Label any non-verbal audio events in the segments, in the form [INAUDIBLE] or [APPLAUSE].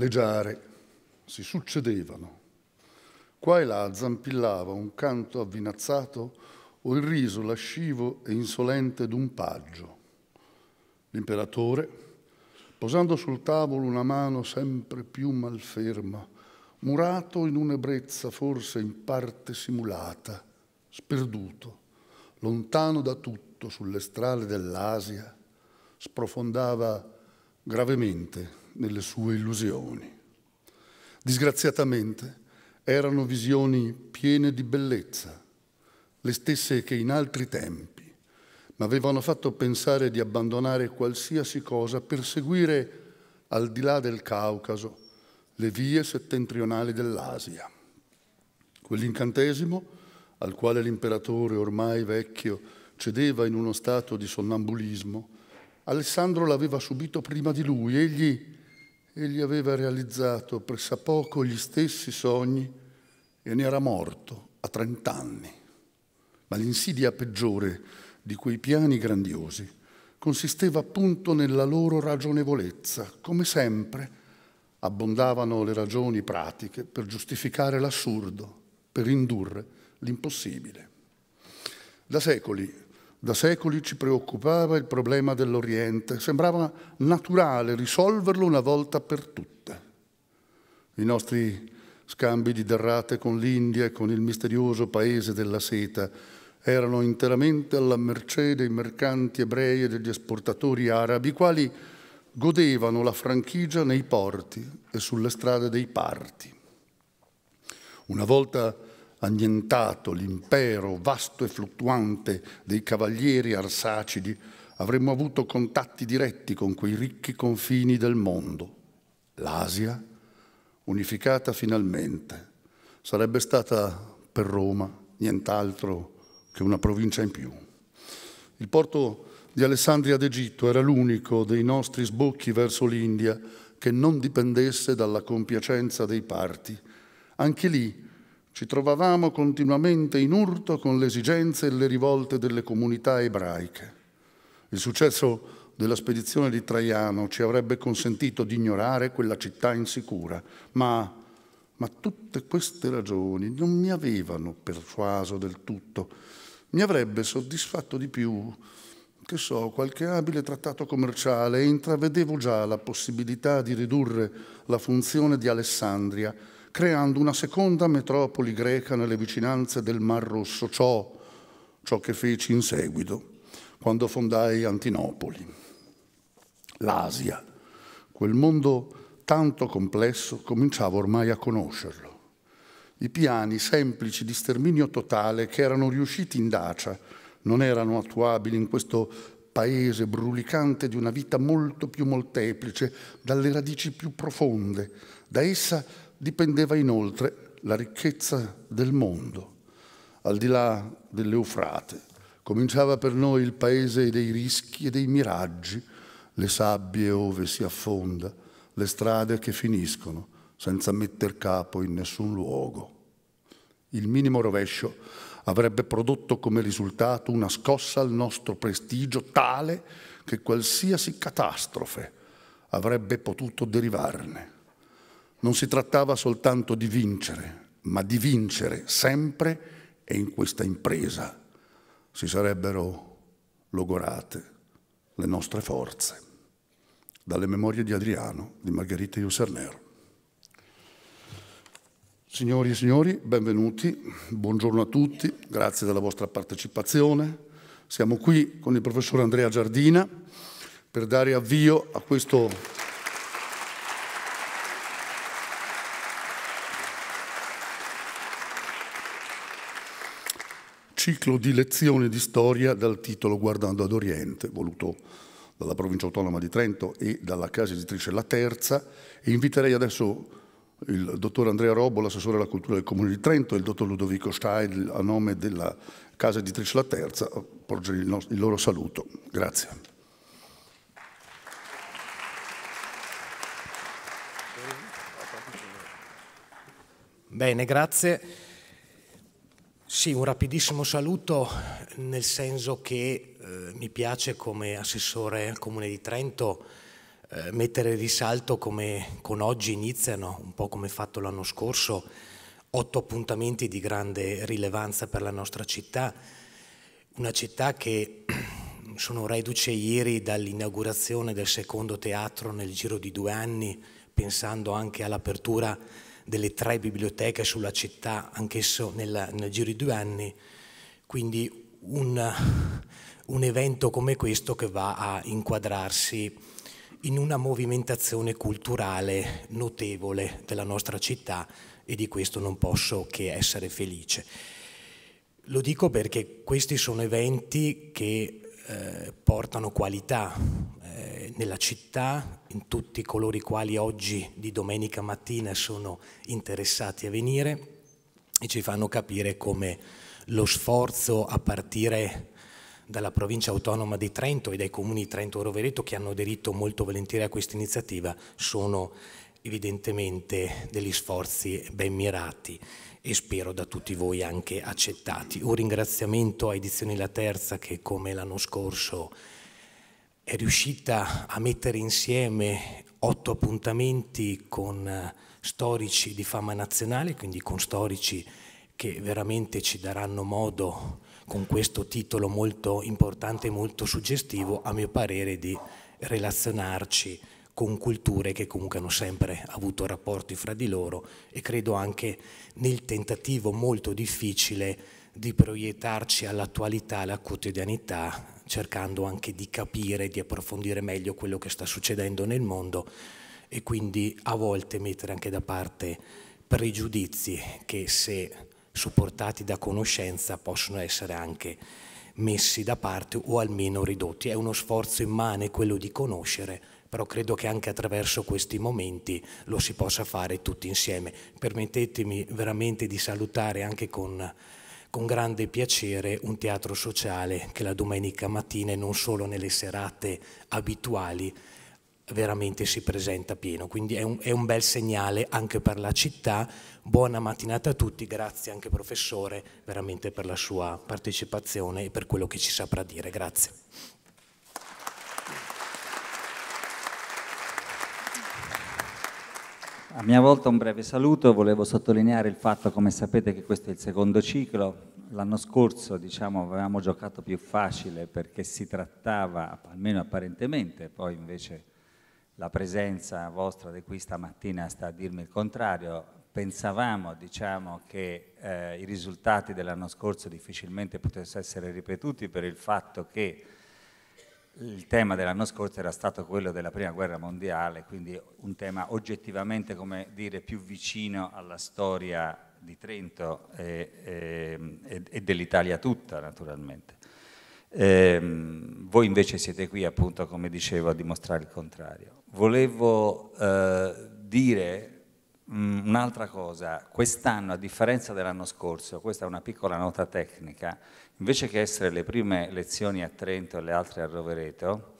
Le giare si succedevano. Qua e là zampillava un canto avvinazzato o il riso lascivo e insolente d'un paggio. L'imperatore, posando sul tavolo una mano sempre più malferma, murato in un'ebbrezza forse in parte simulata, sperduto, lontano da tutto sulle strade dell'Asia, sprofondava gravemente nelle sue illusioni. Disgraziatamente erano visioni piene di bellezza, le stesse che in altri tempi, ma avevano fatto pensare di abbandonare qualsiasi cosa per seguire al di là del Caucaso le vie settentrionali dell'Asia. Quell'incantesimo, al quale l'imperatore ormai vecchio cedeva in uno stato di sonnambulismo, Alessandro l'aveva subito prima di lui. Egli egli aveva realizzato pressappoco gli stessi sogni e ne era morto a trent'anni. Ma l'insidia peggiore di quei piani grandiosi consisteva appunto nella loro ragionevolezza. Come sempre abbondavano le ragioni pratiche per giustificare l'assurdo, per indurre l'impossibile. Da secoli da secoli ci preoccupava il problema dell'Oriente, sembrava naturale risolverlo una volta per tutte. I nostri scambi di derrate con l'India e con il misterioso paese della seta erano interamente alla mercé dei mercanti ebrei e degli esportatori arabi, i quali godevano la franchigia nei porti e sulle strade dei parti. Una volta annientato l'impero vasto e fluttuante dei cavalieri arsacidi, avremmo avuto contatti diretti con quei ricchi confini del mondo. L'Asia, unificata finalmente, sarebbe stata per Roma nient'altro che una provincia in più. Il porto di Alessandria d'Egitto era l'unico dei nostri sbocchi verso l'India che non dipendesse dalla compiacenza dei parti. Anche lì ci trovavamo continuamente in urto con le esigenze e le rivolte delle comunità ebraiche. Il successo della spedizione di Traiano ci avrebbe consentito di ignorare quella città insicura, ma, ma tutte queste ragioni non mi avevano persuaso del tutto. Mi avrebbe soddisfatto di più, che so, qualche abile trattato commerciale e intravedevo già la possibilità di ridurre la funzione di Alessandria creando una seconda metropoli greca nelle vicinanze del Mar Rosso, ciò, ciò che feci in seguito, quando fondai Antinopoli. L'Asia, quel mondo tanto complesso, cominciavo ormai a conoscerlo. I piani semplici di sterminio totale che erano riusciti in Dacia non erano attuabili in questo paese brulicante di una vita molto più molteplice, dalle radici più profonde. Da essa dipendeva inoltre la ricchezza del mondo, al di là dell'Eufrate. Cominciava per noi il paese dei rischi e dei miraggi, le sabbie ove si affonda, le strade che finiscono senza metter capo in nessun luogo. Il minimo rovescio avrebbe prodotto come risultato una scossa al nostro prestigio tale che qualsiasi catastrofe avrebbe potuto derivarne. Non si trattava soltanto di vincere, ma di vincere sempre e in questa impresa si sarebbero logorate le nostre forze. Dalle memorie di Adriano di Margherita Iuserner. Signori e signori, benvenuti, buongiorno a tutti, grazie della vostra partecipazione. Siamo qui con il professor Andrea Giardina per dare avvio a questo ciclo di lezioni di storia dal titolo Guardando ad Oriente, voluto dalla provincia autonoma di Trento e dalla casa editrice La Terza, e inviterei adesso il dottor Andrea Robo, l'assessore alla cultura del Comune di Trento, e il dottor Ludovico Stein, a nome della casa editrice La Terza, a porgere il, nostro, il loro saluto. Grazie. Bene, grazie. Sì, un rapidissimo saluto nel senso che eh, mi piace come assessore al Comune di Trento eh, mettere in risalto come con oggi iniziano, un po' come fatto l'anno scorso, otto appuntamenti di grande rilevanza per la nostra città, una città che [CLEARS THROAT] sono reduce ieri dall'inaugurazione del secondo teatro nel giro di due anni, pensando anche all'apertura delle tre biblioteche sulla città, anch'esso nel, nel giro di due anni, quindi un, un evento come questo che va a inquadrarsi in una movimentazione culturale notevole della nostra città e di questo non posso che essere felice. Lo dico perché questi sono eventi che eh, portano qualità, eh, nella città, in tutti coloro i quali oggi di domenica mattina sono interessati a venire e ci fanno capire come lo sforzo a partire dalla provincia autonoma di Trento e dai comuni di Trento e Rovereto che hanno aderito molto volentieri a questa iniziativa sono evidentemente degli sforzi ben mirati e spero da tutti voi anche accettati. Un ringraziamento a Edizioni La Terza che come l'anno scorso è riuscita a mettere insieme otto appuntamenti con eh, storici di fama nazionale, quindi con storici che veramente ci daranno modo con questo titolo molto importante e molto suggestivo, a mio parere, di relazionarci con culture che comunque hanno sempre avuto rapporti fra di loro e credo anche nel tentativo molto difficile di proiettarci all'attualità, alla quotidianità cercando anche di capire, di approfondire meglio quello che sta succedendo nel mondo e quindi a volte mettere anche da parte pregiudizi che se supportati da conoscenza possono essere anche messi da parte o almeno ridotti. È uno sforzo immane quello di conoscere, però credo che anche attraverso questi momenti lo si possa fare tutti insieme. Permettetemi veramente di salutare anche con con grande piacere un teatro sociale che la domenica mattina e non solo nelle serate abituali veramente si presenta pieno, quindi è un, è un, bel segnale anche per la città, buona mattinata a tutti, grazie anche professore veramente per la sua partecipazione e per quello che ci saprà dire, grazie. A mia volta un breve saluto, volevo sottolineare il fatto, come sapete, che questo è il secondo ciclo. L'anno scorso diciamo, avevamo giocato più facile perché si trattava, almeno apparentemente, poi invece la presenza vostra di qui stamattina sta a dirmi il contrario, pensavamo diciamo, che eh, i risultati dell'anno scorso difficilmente potessero essere ripetuti per il fatto che il tema dell'anno scorso era stato quello della prima guerra mondiale, quindi un tema oggettivamente come dire, più vicino alla storia di Trento e, ehm, e, e dell'Italia tutta naturalmente. E, ehm, voi invece siete qui appunto, come dicevo, a dimostrare il contrario. Volevo eh, dire Mm, un'altra cosa, quest'anno a differenza dell'anno scorso, questa è una piccola nota tecnica, invece che essere le prime lezioni a Trento e le altre a Rovereto,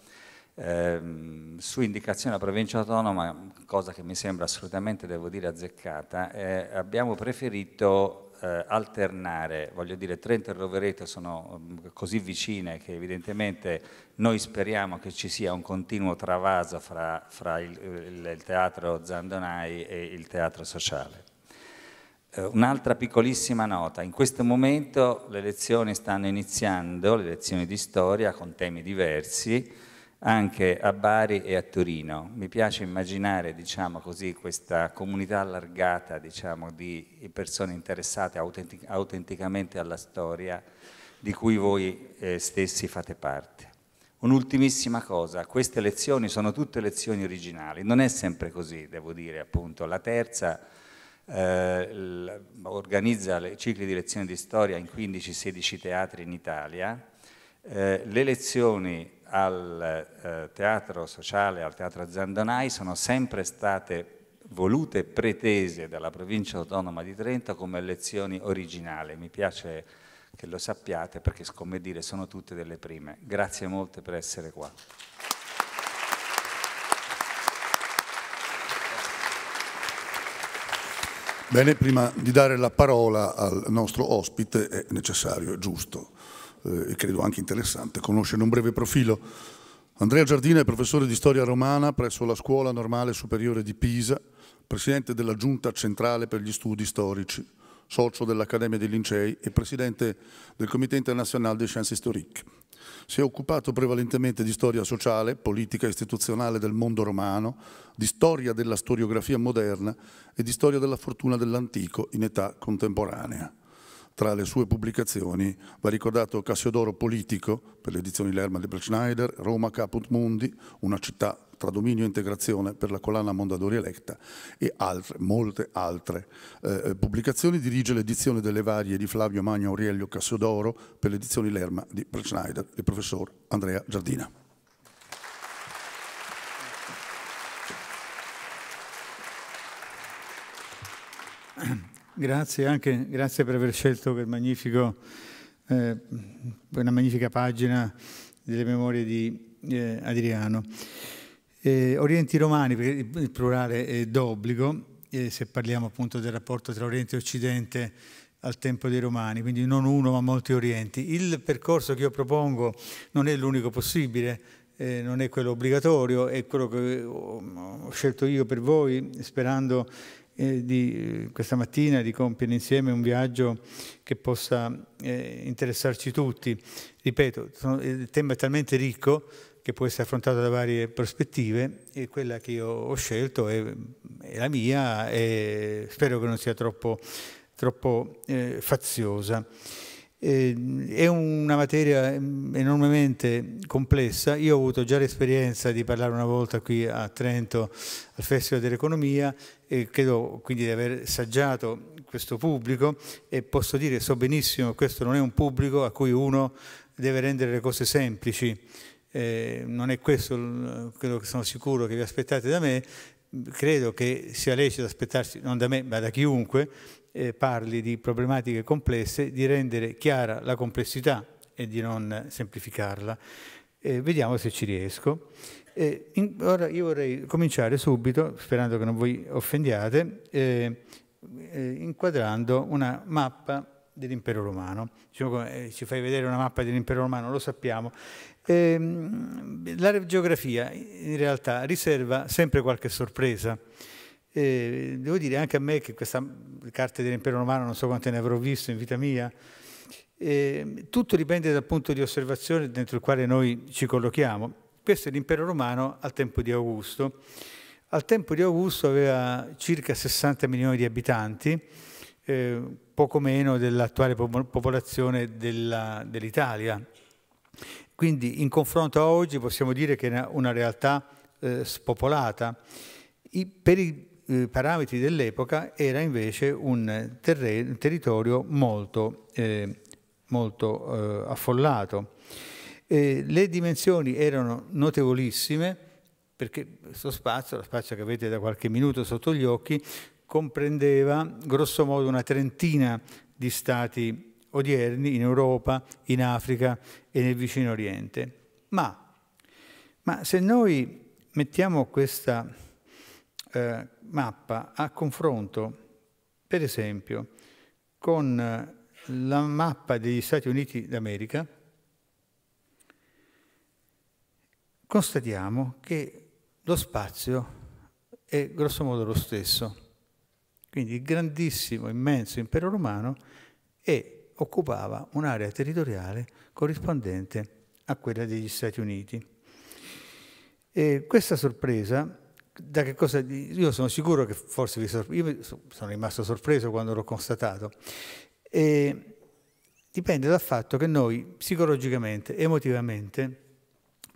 ehm, su indicazione della provincia autonoma, cosa che mi sembra assolutamente, devo dire, azzeccata, eh, abbiamo preferito eh, alternare, voglio dire Trento e Rovereto sono um, così vicine che evidentemente noi speriamo che ci sia un continuo travaso fra, fra il, il, il, teatro Zandonai e il teatro sociale. Eh, un'altra piccolissima nota, in questo momento le lezioni stanno iniziando, le lezioni di storia con temi diversi, anche a Bari e a Torino. Mi piace immaginare diciamo così, questa comunità allargata diciamo, di persone interessate autentic autenticamente alla storia di cui voi eh, stessi fate parte. Un'ultimissima cosa, queste lezioni sono tutte lezioni originali, non è sempre così, devo dire, appunto, la terza eh, organizza cicli di lezioni di storia in 15-16 teatri in Italia, eh, le lezioni al eh, teatro sociale, al teatro Zandonai, sono sempre state volute e pretese dalla provincia autonoma di Trento come lezioni originali. Mi piace che lo sappiate perché, come dire, sono tutte delle prime. Grazie molte per essere qua. Bene, prima di dare la parola al nostro ospite è necessario, è giusto eh, e credo anche interessante conoscere un breve profilo. Andrea Giardina è professore di storia romana presso la Scuola Normale Superiore di Pisa, presidente della Giunta Centrale per gli Studi Storici, socio dell'Accademia dei Lincei e presidente del Comité Internazionale des Sciences Historiques. Si è occupato prevalentemente di storia sociale, politica e istituzionale del mondo romano, di storia della storiografia moderna e di storia della fortuna dell'antico in età contemporanea. Tra le sue pubblicazioni va ricordato Cassiodoro Politico per le edizioni Lerma di Schneider, Roma Caput Mundi, una città tra dominio e integrazione per la collana Mondadori Electa e altre, molte altre eh, eh pubblicazioni. Dirige l'edizione delle varie di Flavio Magno Aurelio Cassiodoro per le edizioni Lerma di Schneider, il professor Andrea Giardina. [CLEARS THROAT] Grazie anche, grazie per aver scelto quel magnifico, eh, una magnifica pagina delle memorie di eh, Adriano. Eh, Orienti Romani, perché il plurale è d'obbligo, eh, se parliamo appunto del rapporto tra Oriente e Occidente al tempo dei Romani, quindi non uno ma molti Orienti. Il percorso che io propongo non è l'unico possibile, eh, non è quello obbligatorio, è quello che ho scelto io per voi, sperando di, questa mattina di compiere insieme un viaggio che possa eh, interessarci tutti. Ripeto, sono, eh, il tema è talmente ricco che può essere affrontato da varie prospettive e quella che io ho scelto è, è la mia e spero che non sia troppo, troppo eh, faziosa. Ehm, è una materia mm, enormemente complessa. Io ho avuto già l'esperienza di parlare una volta qui a Trento al Festival dell'Economia e credo quindi di aver saggiato questo pubblico e posso dire, so benissimo, che questo non è un pubblico a cui uno deve rendere le cose semplici. Eh, non è questo quello che sono sicuro che vi aspettate da me, credo che sia lecito aspettarsi, non da me, ma da chiunque, eh, parli di problematiche complesse, di rendere chiara la complessità e di non semplificarla. Eh, vediamo se ci riesco. Eh, in, ora io vorrei cominciare subito, sperando che non voi offendiate, inquadrando una mappa dell'impero romano. Diciamo, eh, ci fai vedere una mappa dell'impero romano, lo sappiamo. Ehm, la geografia in realtà riserva sempre qualche sorpresa. E devo dire anche a me che questa carta dell'impero romano non so quante ne avrò visto in vita mia, e tutto dipende dal punto di osservazione dentro il quale noi ci collochiamo. Questo è l'impero romano al tempo di Augusto. Al tempo di Augusto aveva circa 60 milioni di abitanti, eh, poco meno dell'attuale popolazione dell'Italia. Quindi in confronto a oggi possiamo dire che è una realtà eh, spopolata. I, per i parametri dell'epoca era invece un territorio molto, eh, molto eh, affollato. le dimensioni erano notevolissime perché questo spazio, lo spazio che avete da qualche minuto sotto gli occhi, comprendeva grossomodo una trentina di stati odierni in Europa, in Africa e nel vicino Oriente. Ma, ma se noi mettiamo questa eh, mappa a confronto, per esempio, con eh, la mappa degli Stati Uniti d'America, constatiamo che lo spazio è grossomodo lo stesso. Quindi il grandissimo, immenso impero romano è, occupava un'area territoriale corrispondente a quella degli Stati Uniti. E questa sorpresa da che cosa, io sono sicuro che forse vi io sono rimasto sorpreso quando l'ho constatato, e dipende dal fatto che noi psicologicamente, emotivamente,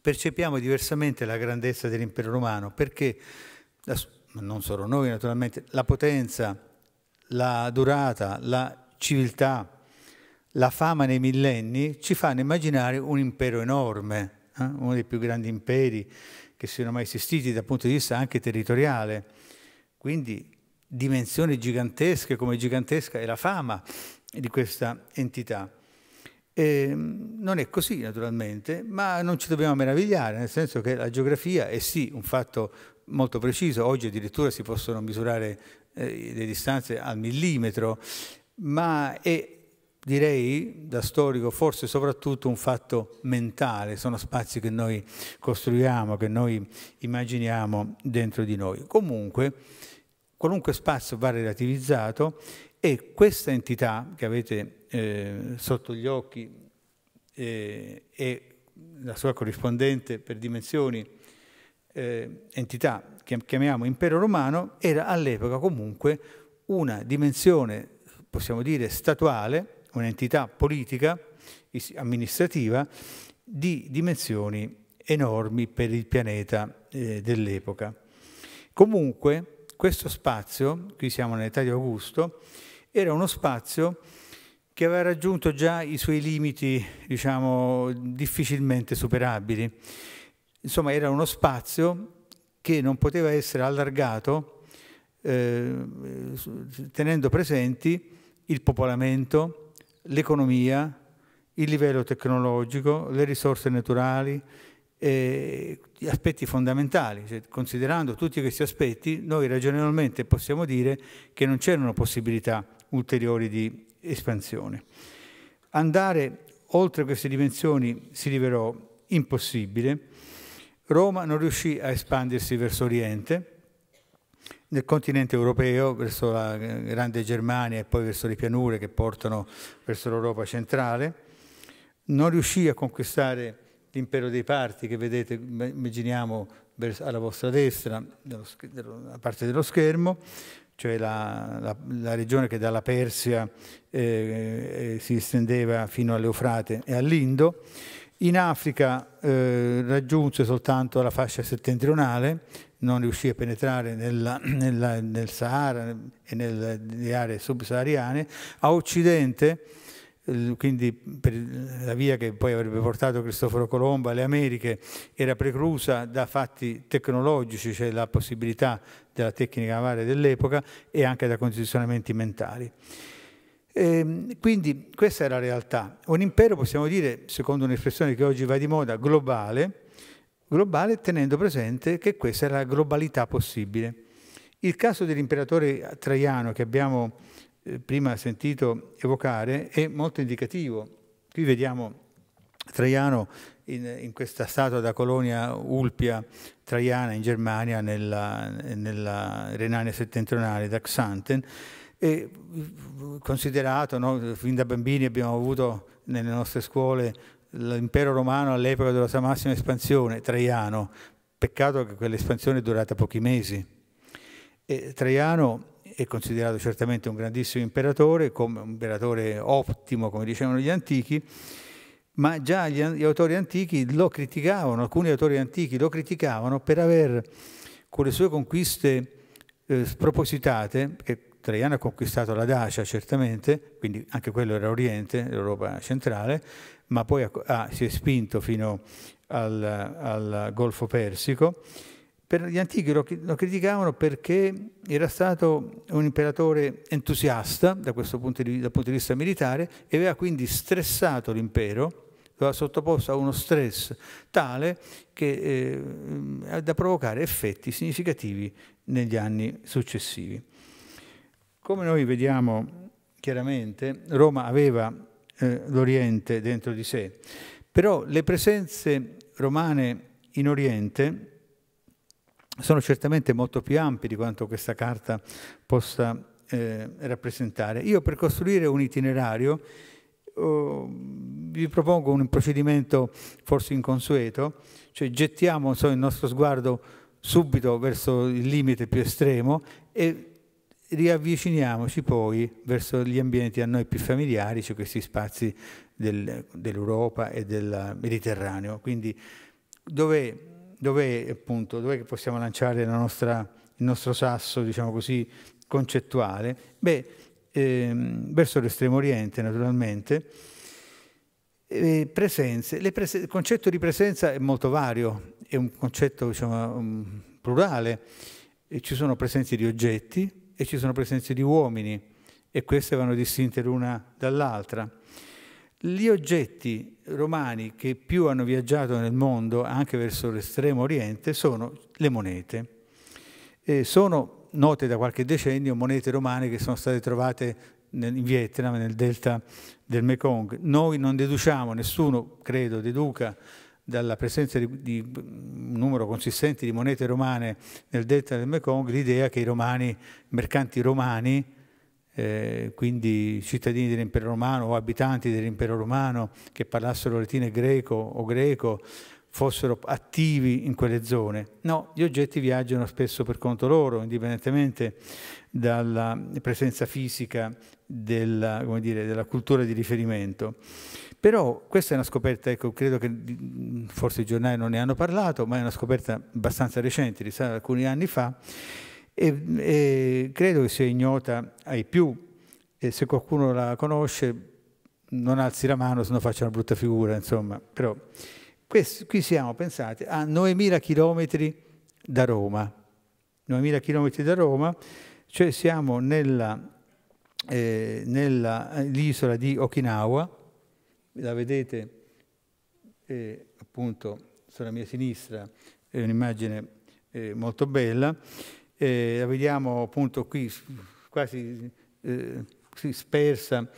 percepiamo diversamente la grandezza dell'impero romano, perché non solo noi naturalmente, la potenza, la durata, la civiltà, la fama nei millenni ci fanno immaginare un impero enorme, eh? uno dei più grandi imperi che siano mai esistiti dal punto di vista anche territoriale. Quindi dimensioni gigantesche, come gigantesca è la fama di questa entità. E ehm, non è così naturalmente, ma non ci dobbiamo meravigliare, nel senso che la geografia è sì un fatto molto preciso, oggi addirittura si possono misurare eh, le distanze al millimetro, ma è direi da storico forse soprattutto un fatto mentale, sono spazi che noi costruiamo, che noi immaginiamo dentro di noi. Comunque, qualunque spazio va relativizzato e questa entità che avete eh, sotto gli occhi eh, e la sua corrispondente per dimensioni eh, entità che chiamiamo impero romano era all'epoca comunque una dimensione, possiamo dire, statuale, un'entità politica, amministrativa, di dimensioni enormi per il pianeta eh, dell'epoca. Comunque questo spazio, qui siamo nell'età di Augusto, era uno spazio che aveva raggiunto già i suoi limiti, diciamo, difficilmente superabili. Insomma, era uno spazio che non poteva essere allargato eh, tenendo presenti il popolamento, l'economia, il livello tecnologico, le risorse naturali, eh, gli aspetti fondamentali. Cioè, considerando tutti questi aspetti, noi ragionevolmente possiamo dire che non c'erano possibilità ulteriori di espansione. Andare oltre queste dimensioni si rivelò impossibile. Roma non riuscì a espandersi verso Oriente, nel continente europeo, verso la eh, grande Germania e poi verso le pianure che portano verso l'Europa centrale. Non riuscì a conquistare l'impero dei parti che vedete, immaginiamo, alla vostra destra, la parte dello schermo, cioè la, la, la, regione che dalla Persia eh, eh, si estendeva fino all'Eufrate e all'Indo. In Africa eh, raggiunse soltanto la fascia settentrionale non riuscì a penetrare nella, nella, nel Sahara e nelle aree subsahariane, a Occidente, quindi per la via che poi avrebbe portato Cristoforo Colombo alle Americhe era preclusa da fatti tecnologici, cioè la possibilità della tecnica navale dell'epoca e anche da condizionamenti mentali. E ehm, quindi questa è la realtà. Un impero, possiamo dire, secondo un'espressione che oggi va di moda, globale, globale tenendo presente che questa è la globalità possibile. Il caso dell'imperatore Traiano che abbiamo eh, prima sentito evocare è molto indicativo. Qui vediamo Traiano in, in questa statua da colonia Ulpia Traiana in Germania, nella, nella Renania settentrionale, da Xanten, e mm, mm, considerato, no, fin da bambini abbiamo avuto nelle nostre scuole l'impero romano all'epoca della sua massima espansione, Traiano, peccato che quell'espansione è durata pochi mesi. E Traiano è considerato certamente un grandissimo imperatore, come un imperatore ottimo, come dicevano gli antichi, ma già gli, gli autori antichi lo criticavano, alcuni autori antichi lo criticavano per aver, con le sue conquiste eh, spropositate, che Traiano ha conquistato la Dacia certamente, quindi anche quello era Oriente, l'Europa centrale, ma poi ah, si è spinto fino al, al Golfo Persico. Per gli antichi lo, lo, criticavano perché era stato un imperatore entusiasta da questo punto di, dal punto di vista militare e aveva quindi stressato l'impero, lo aveva sottoposto a uno stress tale che, eh, da provocare effetti significativi negli anni successivi. Come noi vediamo chiaramente, Roma aveva eh, l'Oriente dentro di sé, però le presenze romane in Oriente sono certamente molto più ampie di quanto questa carta possa eh, rappresentare. Io per costruire un itinerario oh, vi propongo un procedimento forse inconsueto, cioè gettiamo so, il nostro sguardo subito verso il limite più estremo e riavviciniamoci poi verso gli ambienti a noi più familiari, cioè questi spazi del, dell'Europa e del Mediterraneo. Quindi dove, dove, appunto, dove possiamo lanciare la nostra, il nostro sasso, diciamo così, concettuale? Beh, ehm, verso l'estremo oriente naturalmente. Eh, presenze, prese il concetto di presenza è molto vario, è un concetto diciamo, mm, plurale, e ci sono presenze di oggetti, e ci sono presenze di uomini e queste vanno distinte l'una dall'altra. Gli oggetti romani che più hanno viaggiato nel mondo, anche verso l'estremo oriente, sono le monete. E sono note da qualche decennio monete romane che sono state trovate in Vietnam, nel delta del Mekong. Noi non deduciamo, nessuno credo deduca dalla presenza di, di, un mm, numero consistente di monete romane nel delta del Mekong l'idea che i romani, mercanti romani, eh, quindi cittadini dell'impero romano o abitanti dell'impero romano che parlassero latino e greco o greco, fossero attivi in quelle zone. No, gli oggetti viaggiano spesso per conto loro, indipendentemente dalla presenza fisica della, dire, della cultura di riferimento. Però questa è una scoperta, ecco, credo che forse i giornali non ne hanno parlato, ma è una scoperta abbastanza recente, risale di alcuni anni fa, e, e, credo che sia ignota ai più. E se qualcuno la conosce non alzi la mano, se non faccia una brutta figura, insomma. Però questo, qui siamo, pensate, a 9.000 km da Roma. 9.000 km da Roma, cioè siamo nell'isola eh, nella, eh, di Okinawa, la vedete eh, appunto sulla mia sinistra, è un'immagine eh, molto bella. Eh, la vediamo appunto qui quasi eh, spersa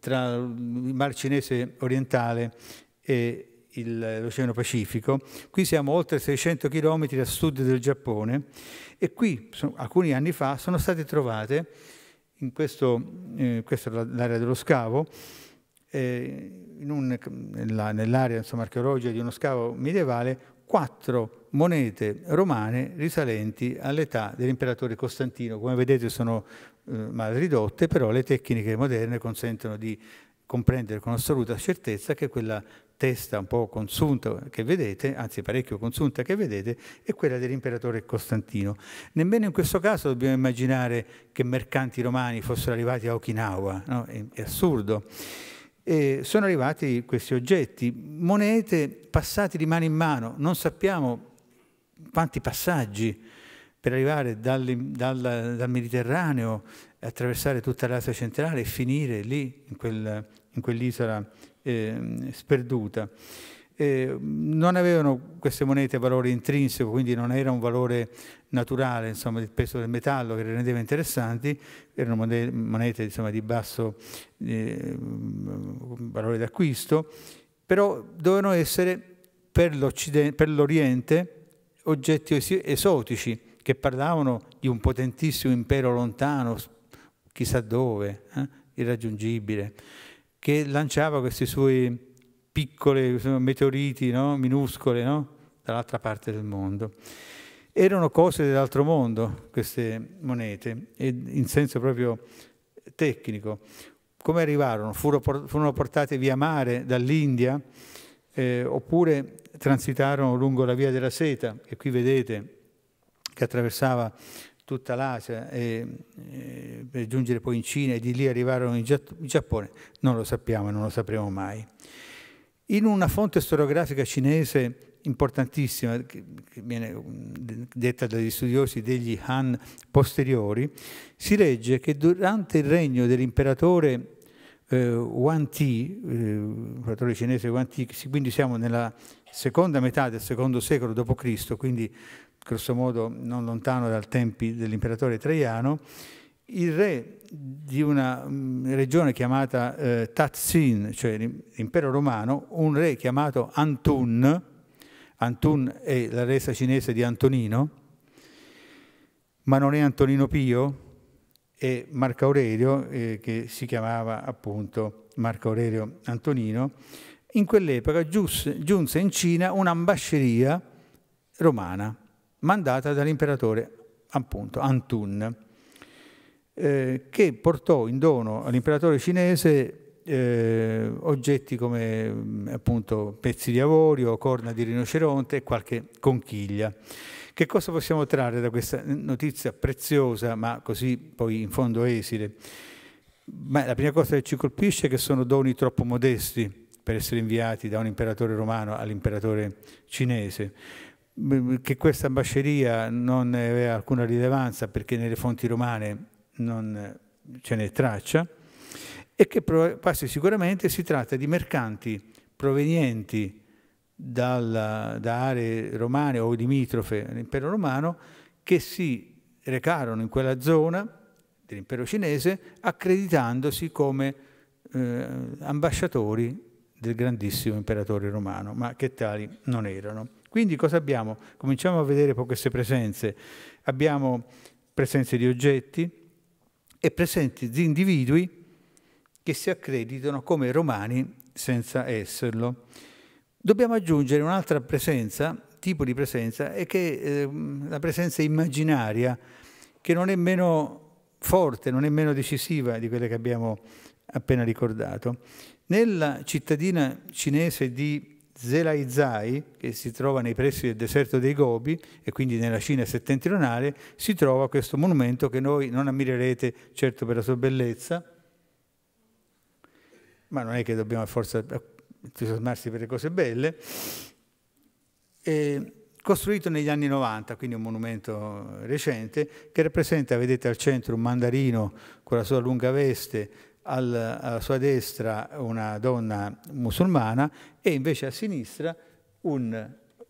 tra il mar cinese orientale e l'Oceano Pacifico. Qui siamo oltre 600 km a sud del Giappone e qui, sono, alcuni anni fa, sono state trovate, in questo, eh, questa è l'area dello scavo, eh, un, nell'area insomma, archeologica di uno scavo medievale quattro monete romane risalenti all'età dell'imperatore Costantino. Come vedete sono eh, mal ridotte, però le tecniche moderne consentono di comprendere con assoluta certezza che quella testa un po' consunta che vedete, anzi parecchio consunta che vedete, è quella dell'imperatore Costantino. Nemmeno in questo caso dobbiamo immaginare che mercanti romani fossero arrivati a Okinawa, no? è, è assurdo eh, sono arrivati questi oggetti, monete passate di mano in mano, non sappiamo quanti passaggi per arrivare dal, dal, dal Mediterraneo, attraversare tutta l'Asia centrale e finire lì, in, quel, in quell'isola eh, sperduta. Eh, non avevano queste monete valore intrinseco, quindi non era un valore naturale insomma, del peso del metallo che le rendeva interessanti, erano monete, insomma, di basso eh, valore d'acquisto, però dovevano essere per, per l'Oriente oggetti esotici che parlavano di un potentissimo impero lontano, chissà dove, eh, irraggiungibile, che lanciava questi suoi piccoli meteoriti no? minuscoli no? dall'altra parte del mondo. Erano cose dell'altro mondo queste monete, in senso proprio tecnico. Come arrivarono? Furono portate via mare dall'India eh, oppure transitarono lungo la via della seta, che qui vedete che attraversava tutta l'Asia e, e, eh, per giungere poi in Cina e di lì arrivarono in, Gia in Giappone, non lo sappiamo e non lo sapremo mai. In una fonte storiografica cinese importantissima che viene mm, detta dagli studiosi degli Han posteriori, si legge che durante il regno dell'imperatore eh, Wang Ti, eh, l'imperatore cinese Wan Ti, quindi siamo nella seconda metà del secondo secolo d.C., quindi grosso modo non lontano dal tempi dell'imperatore Traiano, il re di una mm, regione chiamata eh, Tatsin, cioè l'impero romano, un re chiamato Antun, Antun è la resa cinese di Antonino, ma non è Antonino Pio, è Marco Aurelio, eh, che si chiamava appunto Marco Aurelio Antonino. In quell'epoca giunse in Cina un'ambasceria romana, mandata dall'imperatore appunto Antun, eh, che portò in dono all'imperatore cinese eh, oggetti come mm, appunto pezzi di avorio, corna di rinoceronte e qualche conchiglia. Che cosa possiamo trarre da questa notizia preziosa, ma così poi in fondo esile? Beh, la prima cosa che ci colpisce è che sono doni troppo modesti per essere inviati da un imperatore romano all'imperatore cinese mm, mm, che questa ambasceria non aveva alcuna rilevanza perché nelle fonti romane non ce n'è traccia e che quasi sicuramente si tratta di mercanti provenienti dalla, da aree romane o limitrofe dell'impero romano che si recarono in quella zona dell'impero cinese accreditandosi come eh, ambasciatori del grandissimo imperatore romano, ma che tali non erano. Quindi cosa abbiamo? Cominciamo a vedere queste presenze. Abbiamo presenze di oggetti e presenze di individui che si accreditano come romani senza esserlo. Dobbiamo aggiungere un'altra presenza, tipo di presenza, è che eh, la presenza immaginaria, che non è meno forte, non è meno decisiva di quelle che abbiamo appena ricordato. Nella cittadina cinese di Zelaizai, che si trova nei pressi del deserto dei Gobi e quindi nella Cina settentrionale, si trova questo monumento che noi non ammirerete certo per la sua bellezza, ma non è che dobbiamo forza entusiasmarsi per le cose belle, e costruito negli anni 90, quindi un monumento recente, che rappresenta, vedete al centro, un mandarino con la sua lunga veste, alla sua destra una donna musulmana e invece a sinistra un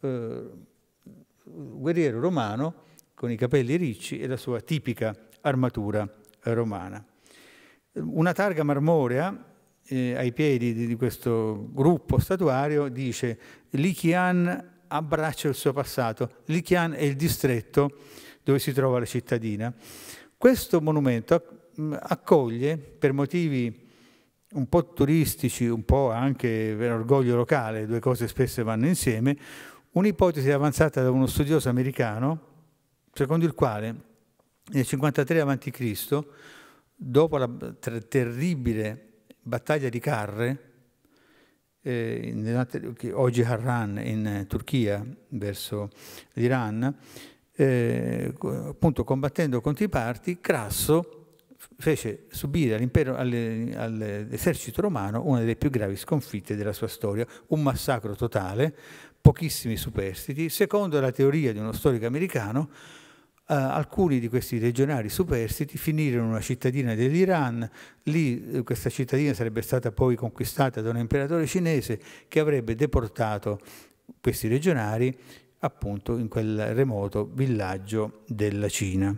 eh, guerriero romano con i capelli ricci e la sua tipica armatura romana. Una targa marmorea eh, ai piedi di, di, questo gruppo statuario dice Li Qian abbraccia il suo passato. Li Qian è il distretto dove si trova la cittadina. Questo monumento mm, accoglie, per motivi un po' turistici, un po' anche per orgoglio locale, due cose spesso vanno insieme, un'ipotesi avanzata da uno studioso americano, secondo il quale nel 53 a.C., dopo la terribile battaglia di Carre, eh, oggi Harran in Turchia verso l'Iran, eh, appunto combattendo contro i parti, Crasso fece subire all'esercito romano una delle più gravi sconfitte della sua storia, un massacro totale, pochissimi superstiti. Secondo la teoria di uno storico americano, Uh, alcuni di questi legionari superstiti finirono in una cittadina dell'Iran, lì eh, questa cittadina sarebbe stata poi conquistata da un imperatore cinese che avrebbe deportato questi legionari appunto in quel remoto villaggio della Cina.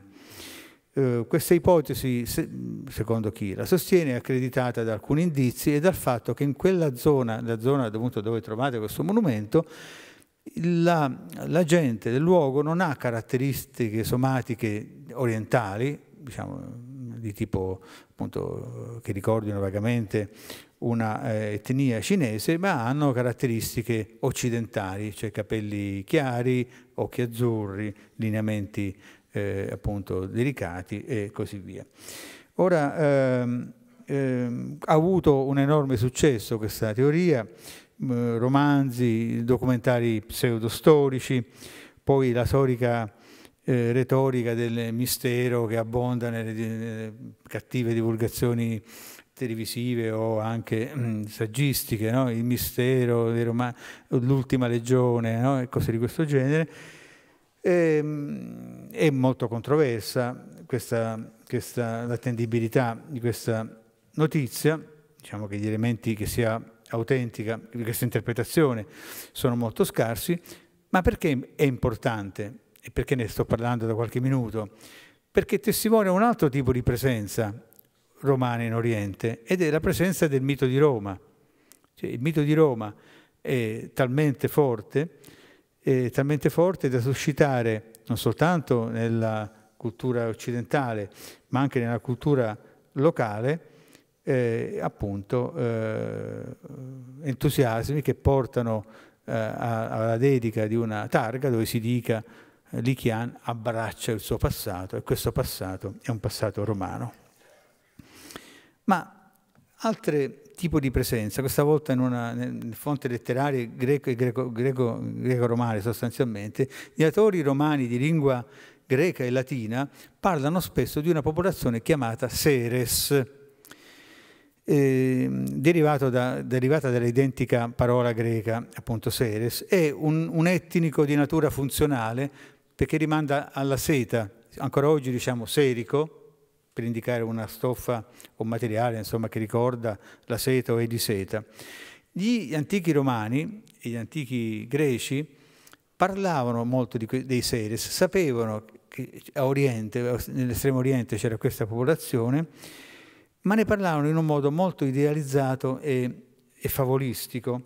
Uh, questa ipotesi, se, secondo chi la sostiene, è accreditata da alcuni indizi e dal fatto che in quella zona, la zona dove trovate questo monumento, la, la gente del luogo non ha caratteristiche somatiche orientali, diciamo di tipo appunto che ricordino vagamente una eh, etnia cinese, ma hanno caratteristiche occidentali, cioè capelli chiari, occhi azzurri, lineamenti eh, appunto delicati e così via. Ora ehm, ehm, ha avuto un enorme successo questa teoria Mm, romanzi, documentari pseudostorici, poi la storica eh, retorica del mistero che abbonda nelle, nelle cattive divulgazioni televisive o anche mh, mm, saggistiche, no? il mistero, l'ultima legione no? e cose di questo genere. E, ehm, è molto controversa questa, questa, l'attendibilità di questa notizia, diciamo che gli elementi che si ha autentica di questa interpretazione sono molto scarsi, ma perché è importante? E perché ne sto parlando da qualche minuto? Perché testimonia un altro tipo di presenza romana in Oriente ed è la presenza del mito di Roma. Cioè, il mito di Roma è talmente forte, è talmente forte da suscitare non soltanto nella cultura occidentale, ma anche nella cultura locale, eh, appunto eh, entusiasmi che portano eh, alla dedica di una targa dove si dica eh, Li Lichian abbraccia il suo passato e questo passato è un passato romano. Ma altri tipi di presenza, questa volta in una in fonte letteraria greco e greco-romane sostanzialmente, gli autori romani di lingua greca e latina parlano spesso di una popolazione chiamata Seres, eh, da, derivata dall'identica parola greca, appunto seres, è un, un, etnico di natura funzionale perché rimanda alla seta, ancora oggi diciamo serico, per indicare una stoffa o materiale insomma, che ricorda la seta o è di seta. Gli antichi romani e gli antichi greci parlavano molto dei seres, sapevano che a Oriente, nell'estremo Oriente c'era questa popolazione, ma ne parlavano in un modo molto idealizzato e, e favolistico,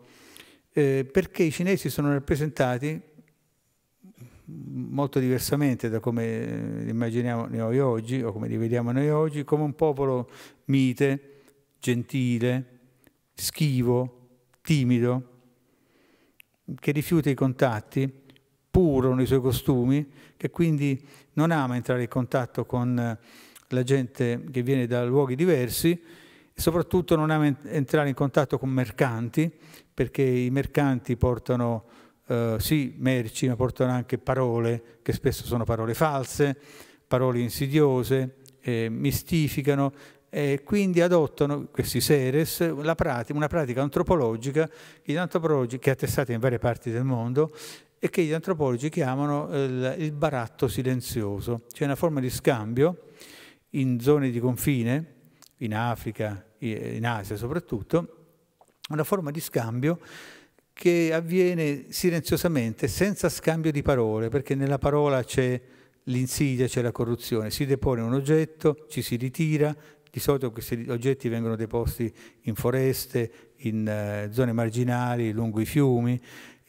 eh, perché i cinesi sono rappresentati molto diversamente da come li immaginiamo noi oggi o come li vediamo noi oggi, come un popolo mite, gentile, schivo, timido, che rifiuta i contatti, puro nei suoi costumi, che quindi non ama entrare in contatto con la gente che viene da luoghi diversi e soprattutto non ama entrare in contatto con mercanti perché i mercanti portano eh, sì merci ma portano anche parole che spesso sono parole false, parole insidiose, eh, mistificano e quindi adottano questi seres pratica, una pratica antropologica che è attestata in varie parti del mondo e che gli antropologi chiamano eh, il, il baratto silenzioso, cioè una forma di scambio in zone di confine, in Africa, in Asia soprattutto, una forma di scambio che avviene silenziosamente, senza scambio di parole, perché nella parola c'è l'insidia, c'è la corruzione. Si depone un oggetto, ci si ritira, di solito questi oggetti vengono deposti in foreste, in eh, zone marginali, lungo i fiumi,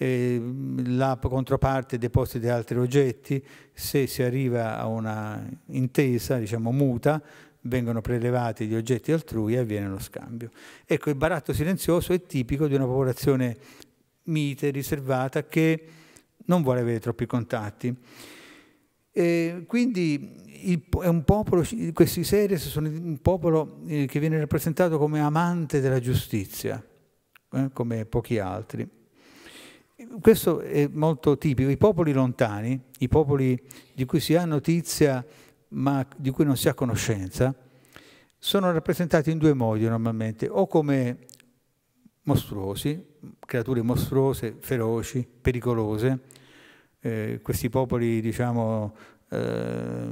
Mm, la controparte deposita altri oggetti, se si arriva a una intesa, diciamo muta, vengono prelevati gli oggetti altrui e avviene lo scambio. Ecco, il baratto silenzioso è tipico di una popolazione mite, riservata, che non vuole avere troppi contatti. E quindi il, popolo, questi seres sono un popolo eh, che viene rappresentato come amante della giustizia, eh, come pochi altri questo è molto tipico, i popoli lontani, i popoli di cui si ha notizia ma di cui non si ha conoscenza, sono rappresentati in due modi normalmente, o come mostruosi, creature mostruose, feroci, pericolose, eh, questi popoli diciamo eh,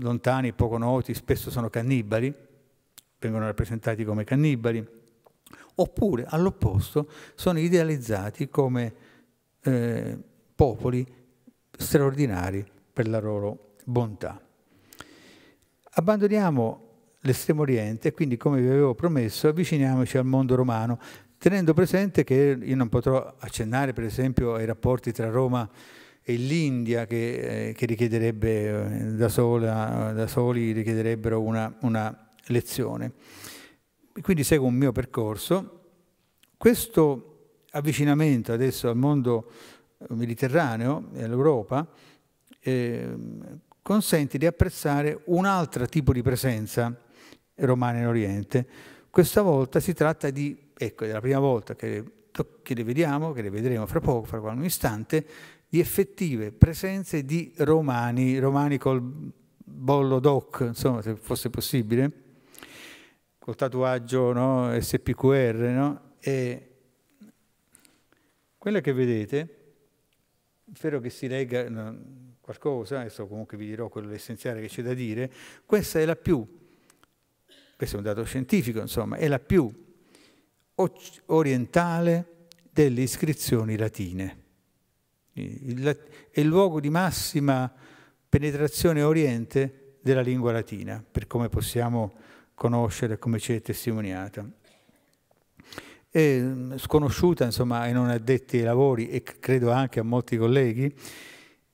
lontani, poco noti, spesso sono cannibali, vengono rappresentati come cannibali, oppure all'opposto sono idealizzati come eh, popoli straordinari per la loro bontà. Abbandoniamo l'estremo oriente e quindi, come vi avevo promesso, avviciniamoci al mondo romano, tenendo presente che io non potrò accennare, per esempio, ai rapporti tra Roma e l'India che, eh, che richiederebbe eh, da, sola, da, soli richiederebbero una, una lezione. Quindi seguo un mio percorso. Questo avvicinamento adesso al mondo eh, mediterraneo e all'Europa eh, consente di apprezzare un altro tipo di presenza romana in Oriente. Questa volta si tratta di, ecco, è la prima volta che, che le vediamo, che le vedremo fra poco, fra qualche istante, di effettive presenze di romani, romani col bollo doc, insomma, se fosse possibile, col tatuaggio no, SPQR, no? E, quella che vedete, spero che si legga qualcosa, adesso comunque vi dirò quello essenziale che c'è da dire, questa è la più, questo è un dato scientifico insomma, è la più orientale delle iscrizioni latine. È il luogo di massima penetrazione oriente della lingua latina, per come possiamo conoscere, come ci è testimoniata è mm, sconosciuta insomma, ai non addetti ai lavori e credo anche a molti colleghi.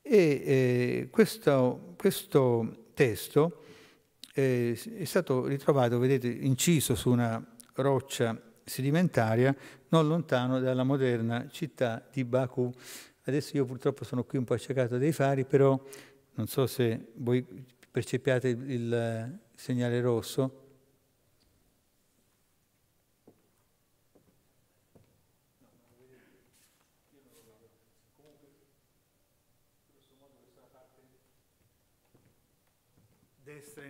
E eh, questo, questo, testo eh, è stato ritrovato, vedete, inciso su una roccia sedimentaria non lontano dalla moderna città di Baku. Adesso io purtroppo sono qui un po' accecato dai fari, però non so se voi percepiate il segnale rosso,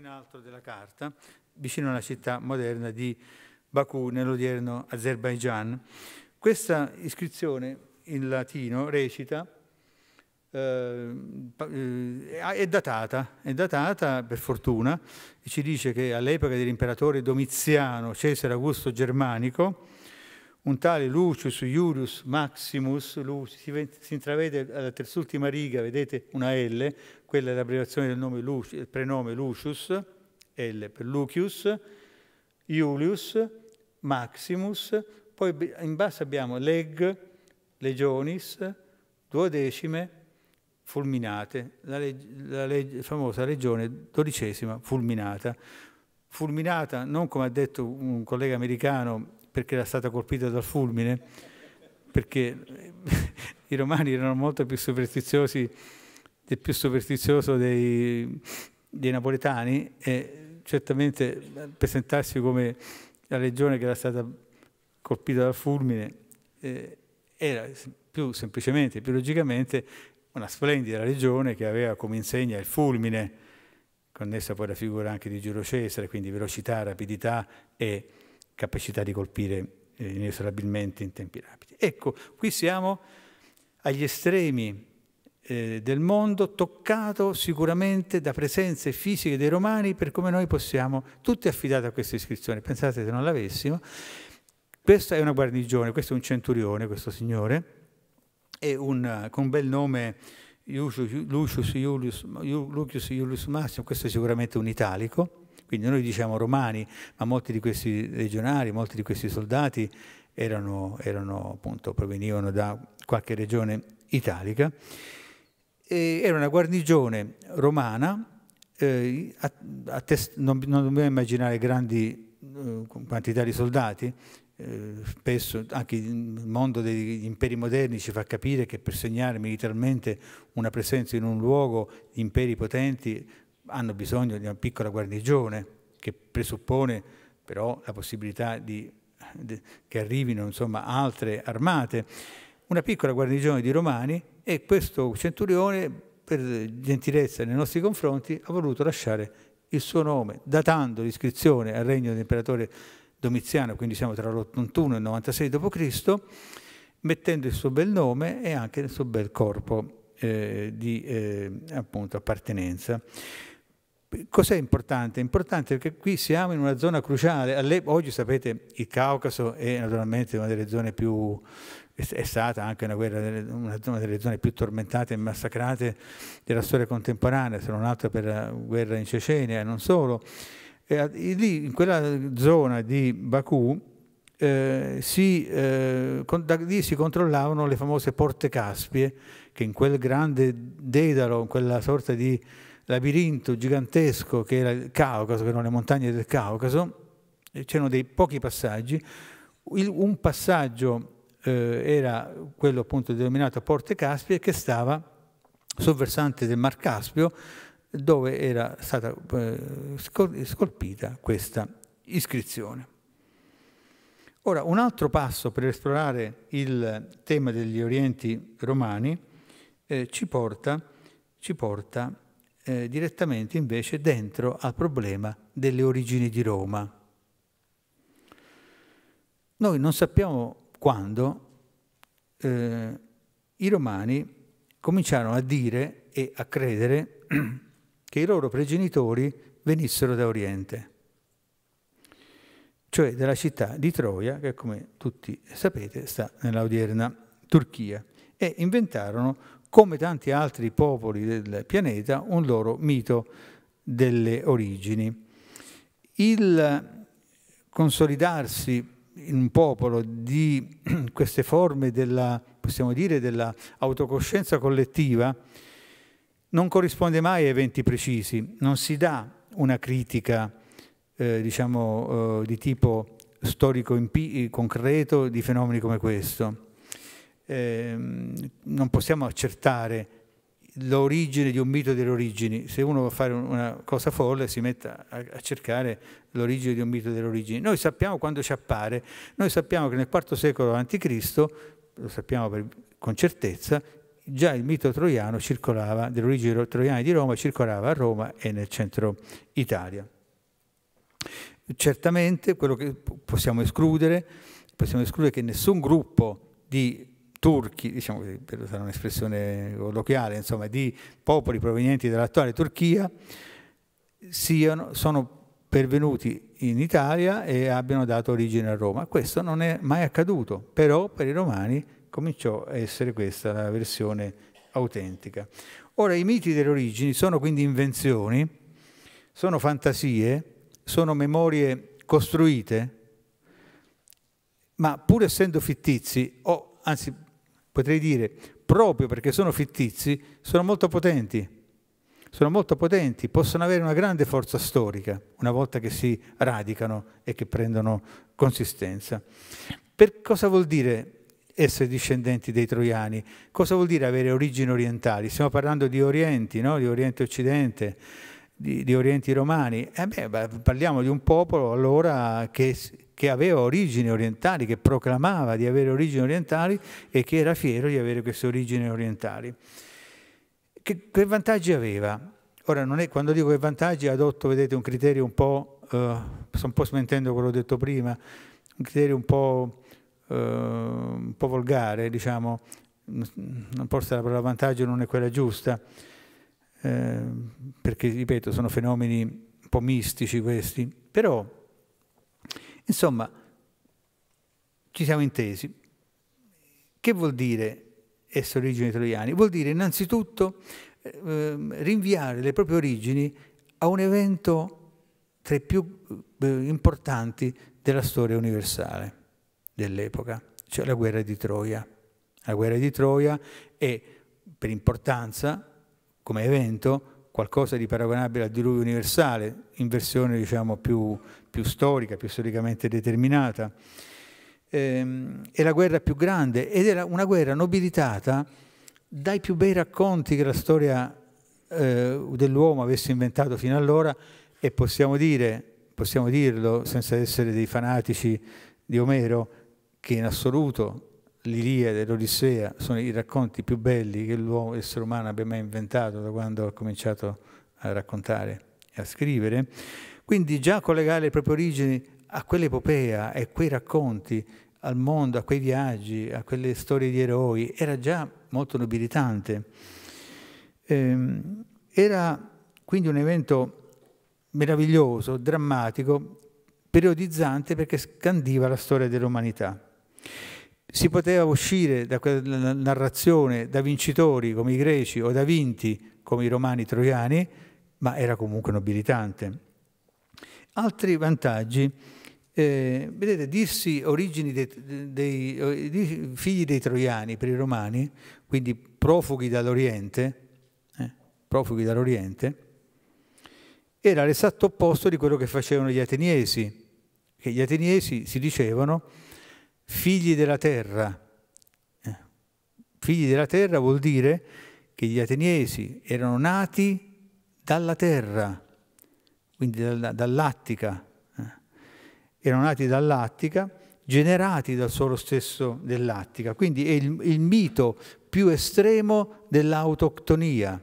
in alto della carta, vicino alla città moderna di Baku, nell'odierno Azerbaigian. Questa iscrizione in latino recita eh, eh, è datata, è datata per fortuna, e ci dice che all'epoca dell'imperatore Domiziano Cesare Augusto Germanico un tale Lucius Iulius Maximus, Lucius, si, si, intravede alla terz'ultima riga, vedete una L, quella è l'abbreviazione del nome Lucius, il prenome Lucius, L per Lucius, Iulius, Maximus, poi in basso abbiamo Leg, Legionis, Duodecime, Fulminate, la, leg la leg famosa legione dodicesima fulminata. Fulminata non come ha detto un collega americano perché era stata colpita dal fulmine, perché [LAUGHS] i romani erano molto più superstiziosi del più superstizioso dei, dei napoletani e certamente presentarsi come la legione che era stata colpita dal fulmine eh, era più semplicemente, più logicamente una splendida legione che aveva come insegna il fulmine, connessa poi alla figura anche di Giro Cesare, quindi velocità, rapidità e capacità di colpire eh, inesorabilmente in tempi rapidi. Ecco, qui siamo agli estremi eh, del mondo, toccato sicuramente da presenze fisiche dei romani, per come noi possiamo, tutti affidati a questa iscrizione, pensate se non l'avessimo, questa è una guarnigione, questo è un centurione, questo signore, è un, eh, con un bel nome Lucius Iulius, Iulius, Iulius Massimo, questo è sicuramente un italico, quindi noi diciamo romani, ma molti di questi legionari, molti di questi soldati erano, erano appunto, provenivano da qualche regione italica. E era una guarnigione romana, eh, a, a test, non, non, dobbiamo immaginare grandi eh, quantità di soldati, eh, spesso anche il mondo degli imperi moderni ci fa capire che per segnare militarmente una presenza in un luogo, imperi potenti hanno bisogno di una piccola guarnigione che presuppone però la possibilità di, de, che arrivino insomma, altre armate, una piccola guarnigione di romani e questo centurione per gentilezza nei nostri confronti ha voluto lasciare il suo nome, datando l'iscrizione al regno dell'imperatore Domiziano, quindi siamo tra l'81 e il 96 d.C., mettendo il suo bel nome e anche il suo bel corpo eh, di eh, appunto, appartenenza. Cos'è importante? importante perché qui siamo in una zona cruciale. Oggi sapete il Caucaso è naturalmente una delle zone più è stata anche una, guerra, una, delle zone più tormentate e massacrate della storia contemporanea, se non altro per la guerra in Cecenia e non solo. E lì, in quella zona di Baku, eh, si, eh, da lì si controllavano le famose porte caspie, che in quel grande dedalo, in quella sorta di labirinto gigantesco che era il Caucaso, che erano le montagne del Caucaso, e c'erano dei pochi passaggi, il, un passaggio eh, era quello appunto denominato Porte Caspie che stava sul versante del Mar Caspio dove era stata eh, scolpita questa iscrizione. Ora, un altro passo per esplorare il tema degli orienti romani eh, ci porta, ci porta eh, direttamente invece dentro al problema delle origini di Roma. Noi non sappiamo quando eh, i romani cominciarono a dire e a credere [CLEARS THROAT] che i loro pregenitori venissero da Oriente, cioè dalla città di Troia, che come tutti sapete sta nell'odierna Turchia, e inventarono come tanti altri popoli del pianeta, un loro mito delle origini. Il consolidarsi in un popolo di [CLEARS THROAT] queste forme della, possiamo dire, dell'autocoscienza collettiva non corrisponde mai a eventi precisi, non si dà una critica eh, diciamo, eh, di tipo storico concreto di fenomeni come questo eh, non possiamo accertare l'origine di un mito delle origini. Se uno vuole fare una cosa folle si mette a, cercare l'origine di un mito delle origini. Noi sappiamo quando ci appare, noi sappiamo che nel IV secolo a.C., lo sappiamo per, con certezza, già il mito troiano circolava, delle origini troiane di Roma, circolava a Roma e nel centro Italia. Certamente quello che possiamo escludere, possiamo escludere che nessun gruppo di turchi, diciamo così, per usare un'espressione colloquiale, insomma, di popoli provenienti dall'attuale Turchia, siano, sono pervenuti in Italia e abbiano dato origine a Roma. Questo non è mai accaduto, però per i romani cominciò a essere questa la versione autentica. Ora, i miti delle origini sono quindi invenzioni, sono fantasie, sono memorie costruite, ma pur essendo fittizi, o anzi potrei dire, proprio perché sono fittizi, sono molto potenti. Sono molto potenti, possono avere una grande forza storica una volta che si radicano e che prendono consistenza. Per cosa vuol dire essere discendenti dei troiani? Cosa vuol dire avere origini orientali? Stiamo parlando di orienti, no? di oriente occidente, di, di orienti romani. Eh beh, parliamo di un popolo allora che che aveva origini orientali, che proclamava di avere origini orientali e che era fiero di avere queste origini orientali. Che, che vantaggi aveva? Ora, è, quando dico che vantaggi adotto, vedete, un criterio un po', eh, sto un po' smentendo quello detto prima, un criterio un po', eh, un po volgare, diciamo, forse la parola vantaggio non è quella giusta, eh, perché, ripeto, sono fenomeni un po' mistici questi, però Insomma, ci siamo intesi. Che vuol dire essere origini troiani? Vuol dire innanzitutto eh, rinviare le proprie origini a un evento tra i più eh, importanti della storia universale dell'epoca, cioè la guerra di Troia. La guerra di Troia è per importanza, come evento, qualcosa di paragonabile al diluvio universale, in versione diciamo, più, più storica, più storicamente determinata. Ehm, è la guerra più grande ed era una guerra nobilitata dai più bei racconti che la storia eh, dell'uomo avesse inventato fino allora e possiamo, dire, possiamo dirlo senza essere dei fanatici di Omero, che in assoluto l'Iliade e l'Odissea sono i racconti più belli che l'uomo, l'essere umano abbia mai inventato da quando ha cominciato a raccontare e a scrivere, quindi già collegare le proprie origini a quell'epopea e a quei racconti, al mondo, a quei viaggi, a quelle storie di eroi, era già molto nobilitante. Ehm, era quindi un evento meraviglioso, drammatico, periodizzante perché scandiva la storia dell'umanità. Si poteva uscire da quella narrazione da vincitori come i greci o da vinti come i romani troiani, ma era comunque nobilitante. Altri vantaggi. Eh, vedete, dirsi origini dei, dei, figli dei troiani per i romani, quindi profughi dall'Oriente, eh, profughi dall'Oriente, era l'esatto opposto di quello che facevano gli ateniesi, che gli ateniesi si dicevano figli della terra. Eh, figli della terra vuol dire che gli ateniesi erano nati dalla terra quindi dall'Attica, eh, erano nati dall'Attica, generati dal suolo stesso dell'Attica. Quindi è il, il mito più estremo dell'autoctonia,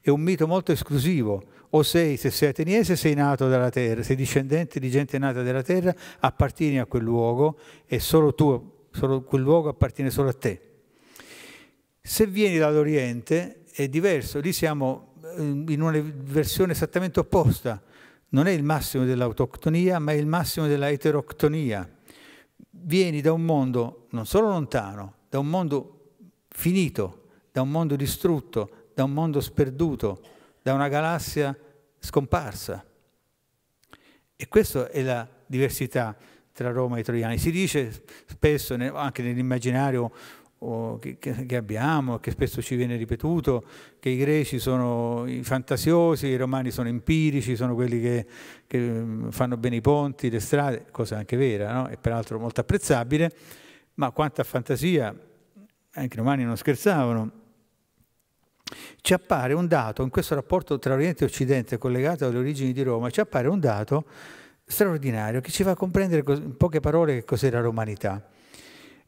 è un mito molto esclusivo. O sei, se sei ateniese, sei nato dalla terra, sei discendente di gente nata dalla terra, appartieni a quel luogo e solo tu, solo quel luogo appartiene solo a te. Se vieni dall'Oriente è diverso, lì siamo eh, in una versione esattamente opposta non è il massimo dell'autoctonia, ma è il massimo della eteroctonia. Vieni da un mondo non solo lontano, da un mondo finito, da un mondo distrutto, da un mondo sperduto, da una galassia scomparsa. E questa è la diversità tra Roma e i troiani. Si dice spesso, anche nell'immaginario che, abbiamo, che spesso ci viene ripetuto, che i greci sono i fantasiosi, i romani sono empirici, sono quelli che, che fanno bene i ponti, le strade, cosa anche vera no? e peraltro molto apprezzabile, ma quanta fantasia, anche i romani non scherzavano. Ci appare un dato, in questo rapporto tra Oriente e Occidente collegato alle origini di Roma, ci appare un dato straordinario che ci fa comprendere in poche parole che cos'era la romanità.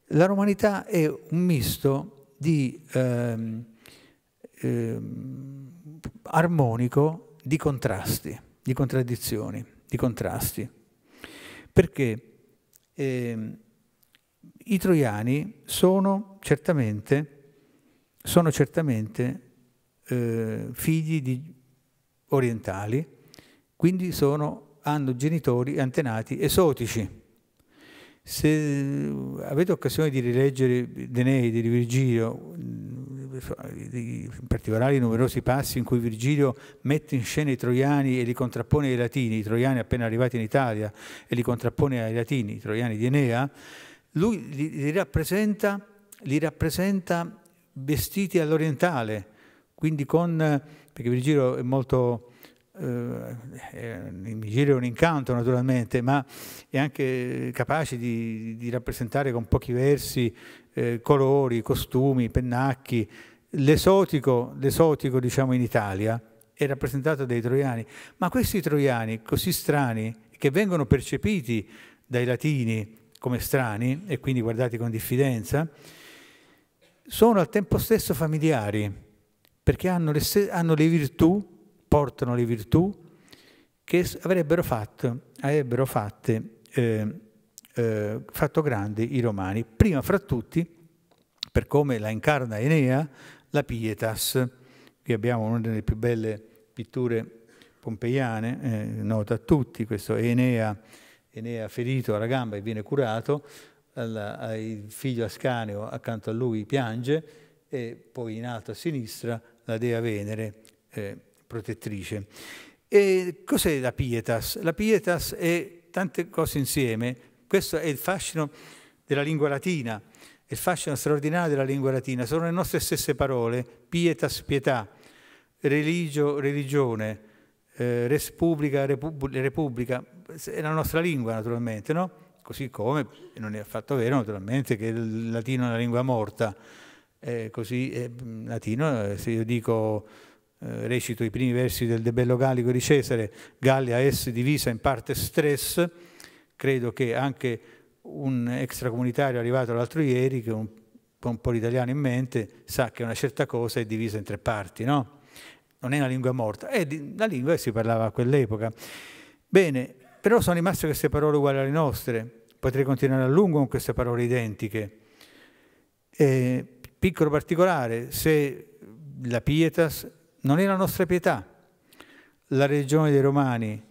La romanità è un misto di ehm, ehm, armonico di contrasti, di contraddizioni, di contrasti. Perché ehm, i troiani sono certamente, sono certamente eh, figli di orientali, quindi sono, hanno genitori antenati esotici se eh, avete occasione di rileggere Deneide di Virgilio, mm, in particolare i numerosi passi in cui Virgilio mette in scena i troiani e li contrappone ai latini, i troiani appena arrivati in Italia e li contrappone ai latini, i troiani di Enea, lui li, li, rappresenta, li rappresenta, vestiti all'orientale, quindi con, eh, perché Virgilio è molto eh, eh, eh, mi giro un incanto naturalmente, ma è anche capace di, di rappresentare con pochi versi eh, colori, costumi, pennacchi. L'esotico, l'esotico diciamo in Italia è rappresentato dai troiani, ma questi troiani così strani che vengono percepiti dai latini come strani e quindi guardati con diffidenza, sono al tempo stesso familiari perché hanno le, hanno le virtù portano le virtù che avrebbero, fatto, avrebbero fatte, eh, eh, fatto grandi i romani. Prima fra tutti, per come la incarna Enea, la Pietas. Qui abbiamo una delle più belle pitture pompeiane, eh, nota a tutti, questo Enea, Enea ferito alla gamba e viene curato, alla, il figlio Ascaneo accanto a lui piange e poi in alto a sinistra la dea Venere eh, protettrice. E cos'è la pietas? La pietas è tante cose insieme, questo è il fascino della lingua latina, il fascino straordinario della lingua latina, sono le nostre stesse parole, pietas, pietà, religio, religione, eh, res pubblica, repubblica, è la nostra lingua naturalmente, no? Così come non è affatto vero naturalmente che il latino è una lingua morta, eh, così eh, latino, eh, se io dico eh, recito i primi versi del De Bello Gallico di Cesare, Gallia es divisa in parte stress, credo che anche un extracomunitario arrivato l'altro ieri, che un, un po' l'italiano in mente, sa che una certa cosa è divisa in tre parti, no? Non è una lingua morta, è la lingua che si parlava a quell'epoca. Bene, però sono rimaste queste parole uguali alle nostre, potrei continuare a lungo con queste parole identiche. Eh, piccolo particolare, se la pietas non è la nostra pietà. La religione dei Romani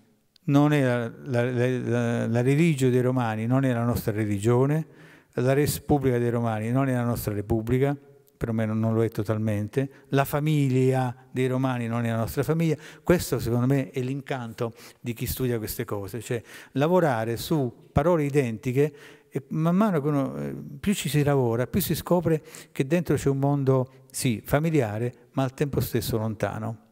non è la, la, la, la religione dei Romani, non è la nostra religione, la Repubblica dei Romani non è la nostra Repubblica, perlomeno non lo è totalmente, la famiglia dei Romani non è la nostra famiglia, questo secondo me è l'incanto di chi studia queste cose, cioè lavorare su parole identiche e man mano che uno, eh, più ci si lavora, più si scopre che dentro c'è un mondo, sì, familiare, ma al tempo stesso lontano.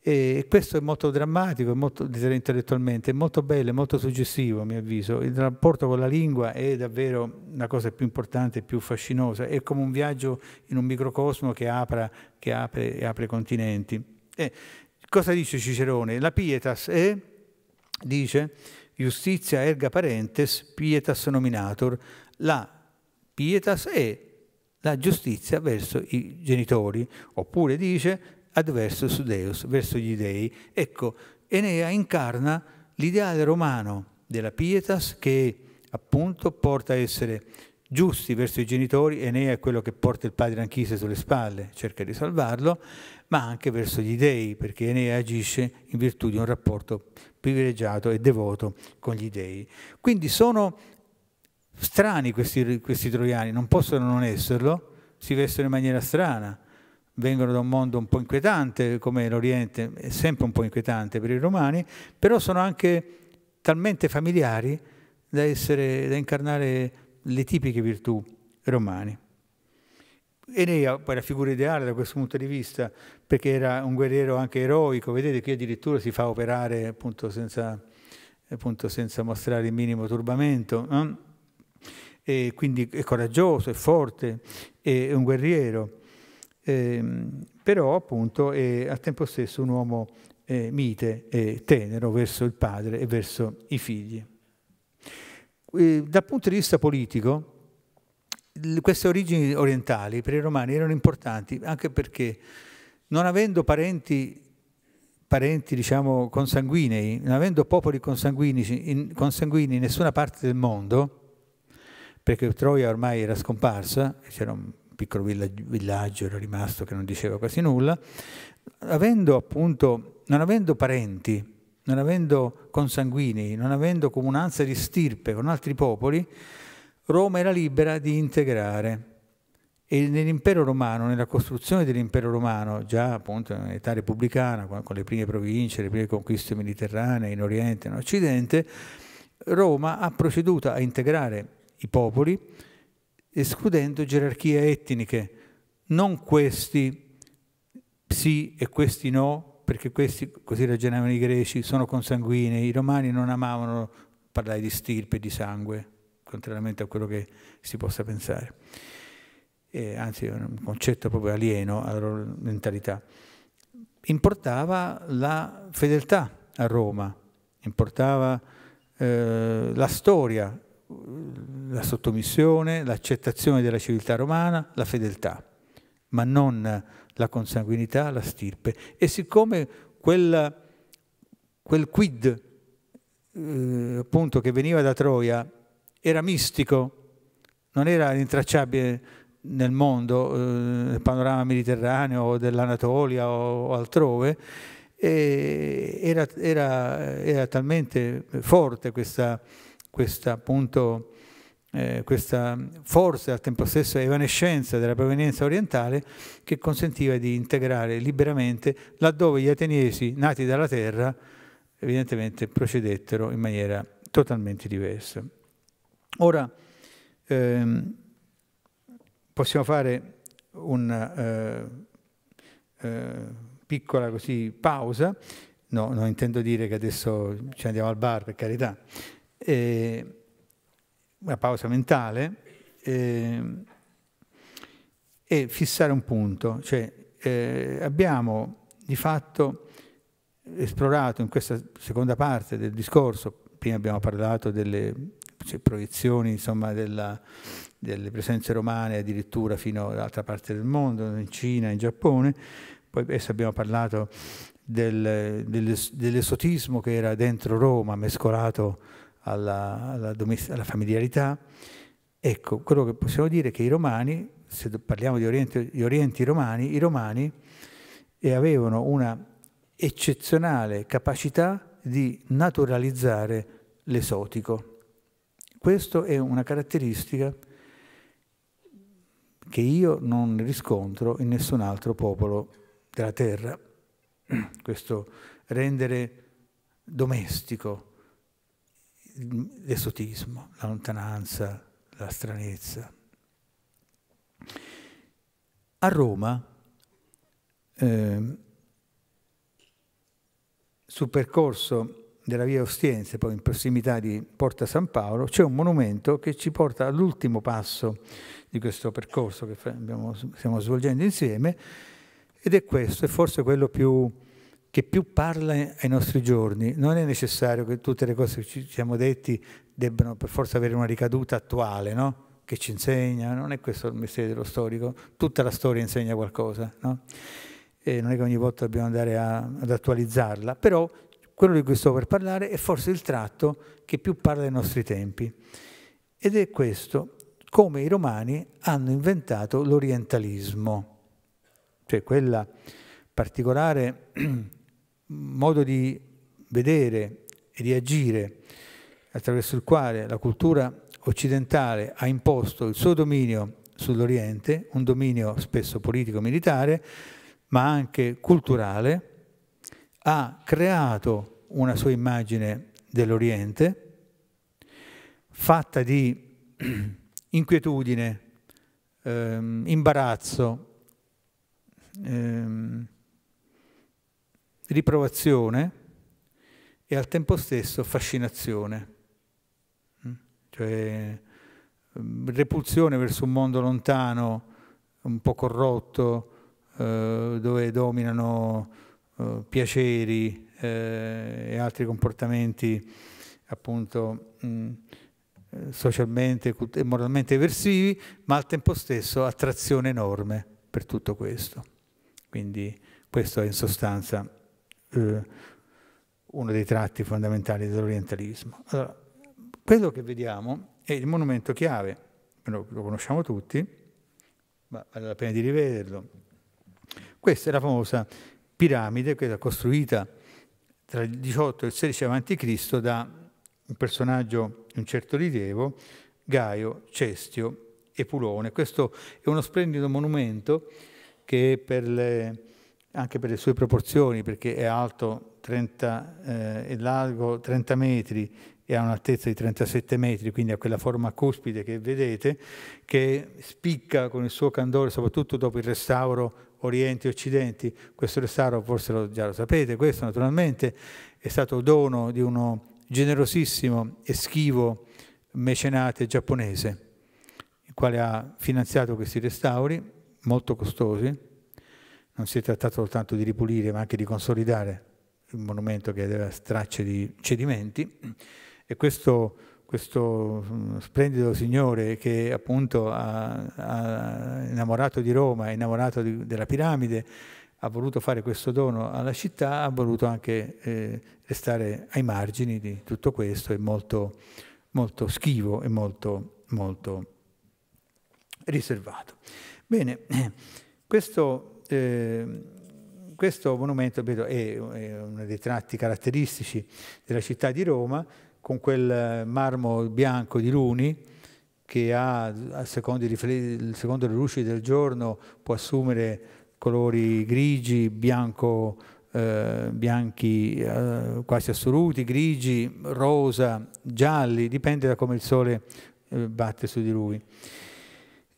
E questo è molto drammatico, molto intellettualmente, è molto bello, è molto suggestivo a mio avviso. Il rapporto con la lingua è davvero la cosa più importante, più fascinosa, è come un viaggio in un microcosmo che, apra, che apre, apre continenti. E cosa dice Cicerone? La pietas è, eh? dice, Justizia erga parentes, pietas nominator. La pietas è la giustizia verso i genitori, oppure dice adversus Deus, verso gli dei. Ecco, Enea incarna l'ideale romano della pietas che appunto porta a essere giusti verso i genitori, Enea è quello che porta il padre Anchise sulle spalle, cerca di salvarlo, ma anche verso gli dèi, perché Enea agisce in virtù di un rapporto privilegiato e devoto con gli dèi. Quindi sono strani questi, questi troiani, non possono non esserlo, si vestono in maniera strana, vengono da un mondo un po' inquietante come l'Oriente, è sempre un po' inquietante per i romani, però sono anche talmente familiari da, essere, da incarnare le tipiche virtù romane. Enea poi la figura ideale da questo punto di vista, perché era un guerriero anche eroico, vedete qui addirittura si fa operare appunto senza, appunto, senza mostrare il minimo turbamento, no? e quindi è coraggioso, è forte, è un guerriero, eh, però appunto è al tempo stesso un uomo eh, mite e tenero verso il padre e verso i figli. Eh, dal punto di vista politico, queste origini orientali per i romani erano importanti anche perché non avendo parenti, parenti diciamo, consanguinei, non avendo popoli consanguini in, consanguini in nessuna parte del mondo, perché Troia ormai era scomparsa, c'era un piccolo villaggio, era rimasto che non diceva quasi nulla, avendo appunto, non avendo parenti, non avendo consanguini, non avendo comunanza di stirpe con altri popoli, Roma era libera di integrare e nell'impero romano, nella costruzione dell'impero romano, già appunto in età repubblicana, con le prime province, le prime conquiste mediterranee in Oriente e in Occidente, Roma ha proceduto a integrare i popoli escludendo gerarchie etniche, non questi sì e questi no, perché questi, così ragionavano i greci, sono consanguinei, i romani non amavano parlare di stirpe, di sangue, contrariamente a quello che si possa pensare. E, anzi, è un concetto proprio alieno alla loro mentalità. Importava la fedeltà a Roma, importava eh, la storia, la sottomissione, l'accettazione della civiltà romana, la fedeltà, ma non la consanguinità, la stirpe. E siccome quel, quel quid eh, appunto che veniva da Troia era mistico, non era rintracciabile nel mondo, eh, nel panorama mediterraneo o dell'Anatolia o, o altrove, era, era, era, talmente forte questa, questa, appunto, eh, questa forza e al tempo stesso evanescenza della provenienza orientale che consentiva di integrare liberamente laddove gli ateniesi nati dalla terra evidentemente procedettero in maniera totalmente diversa. Ora ehm, possiamo fare una eh, eh, piccola così pausa, no, non intendo dire che adesso ci andiamo al bar per carità, eh, una pausa mentale ehm, e fissare un punto, cioè eh, abbiamo di fatto esplorato in questa seconda parte del discorso, prima abbiamo parlato delle cioè, proiezioni insomma, della, delle presenze romane addirittura fino all'altra parte del mondo, in Cina, in Giappone. Poi adesso abbiamo parlato del, dell'es, dell'esotismo che era dentro Roma, mescolato alla, alla, alla familiarità. Ecco, quello che possiamo dire è che i romani, se parliamo di orienti, di orienti romani, i romani avevano una eccezionale capacità di naturalizzare l'esotico. Questa è una caratteristica che io non riscontro in nessun altro popolo della terra. [CLEARS THROAT] Questo rendere domestico l'esotismo, la lontananza, la stranezza. A Roma, eh, sul percorso della via Ostiense, poi in prossimità di Porta San Paolo, c'è un monumento che ci porta all'ultimo passo di questo percorso che abbiamo, stiamo svolgendo insieme ed è questo, è forse quello più, che più parla ai nostri giorni. Non è necessario che tutte le cose che ci siamo detti debbano per forza avere una ricaduta attuale, no? che ci insegna, non è questo il mestiere dello storico, tutta la storia insegna qualcosa. No? E non è che ogni volta dobbiamo andare a, ad attualizzarla, però quello di cui sto per parlare è forse il tratto che più parla dei nostri tempi. Ed è questo, come i romani hanno inventato l'orientalismo, cioè quel particolare [CLEARS THROAT] modo di vedere e di agire attraverso il quale la cultura occidentale ha imposto il suo dominio sull'Oriente, un dominio spesso politico-militare, ma anche culturale, ha creato una sua immagine dell'Oriente, fatta di [CLEARS THROAT] inquietudine, ehm, imbarazzo, ehm, riprovazione e al tempo stesso fascinazione, mm? cioè ehm, repulsione verso un mondo lontano, un po' corrotto, eh, dove dominano eh, piaceri eh, e altri comportamenti appunto mh, mm, socialmente e moralmente eversivi, ma al tempo stesso attrazione enorme per tutto questo. Quindi questo è in sostanza eh, uno dei tratti fondamentali dell'orientalismo. Allora, quello che vediamo è il monumento chiave, lo conosciamo tutti, ma vale la pena di rivederlo. Questa è la famosa piramide, quella costruita tra il 18 e il 16 a.C. da un personaggio di un certo rilievo, Gaio, Cestio e Pulone. Questo è uno splendido monumento che per le, anche per le sue proporzioni, perché è alto 30, eh, è largo 30 metri e ha un'altezza di 37 metri, quindi ha quella forma cuspide che vedete, che spicca con il suo candore, soprattutto dopo il restauro Orienti e Occidenti, questo restauro forse lo, già lo sapete, questo naturalmente è stato dono di uno generosissimo e schivo mecenate giapponese, il quale ha finanziato questi restauri molto costosi, non si è trattato soltanto di ripulire ma anche di consolidare il monumento che aveva tracce di cedimenti e questo questo mm, splendido signore che appunto ha, innamorato di Roma, è innamorato di, della piramide, ha voluto fare questo dono alla città, ha voluto anche eh, restare ai margini di tutto questo, è molto, molto schivo e molto, molto riservato. Bene, [CLEARS THROAT] questo, eh, questo monumento vedo, è, è uno dei tratti caratteristici della città di Roma, con quel eh, marmo bianco di Luni che ha, a seconda, di, secondo le luci del giorno, può assumere colori grigi, bianco, eh, bianchi eh, quasi assoluti, grigi, rosa, gialli, dipende da come il sole eh, batte su di lui.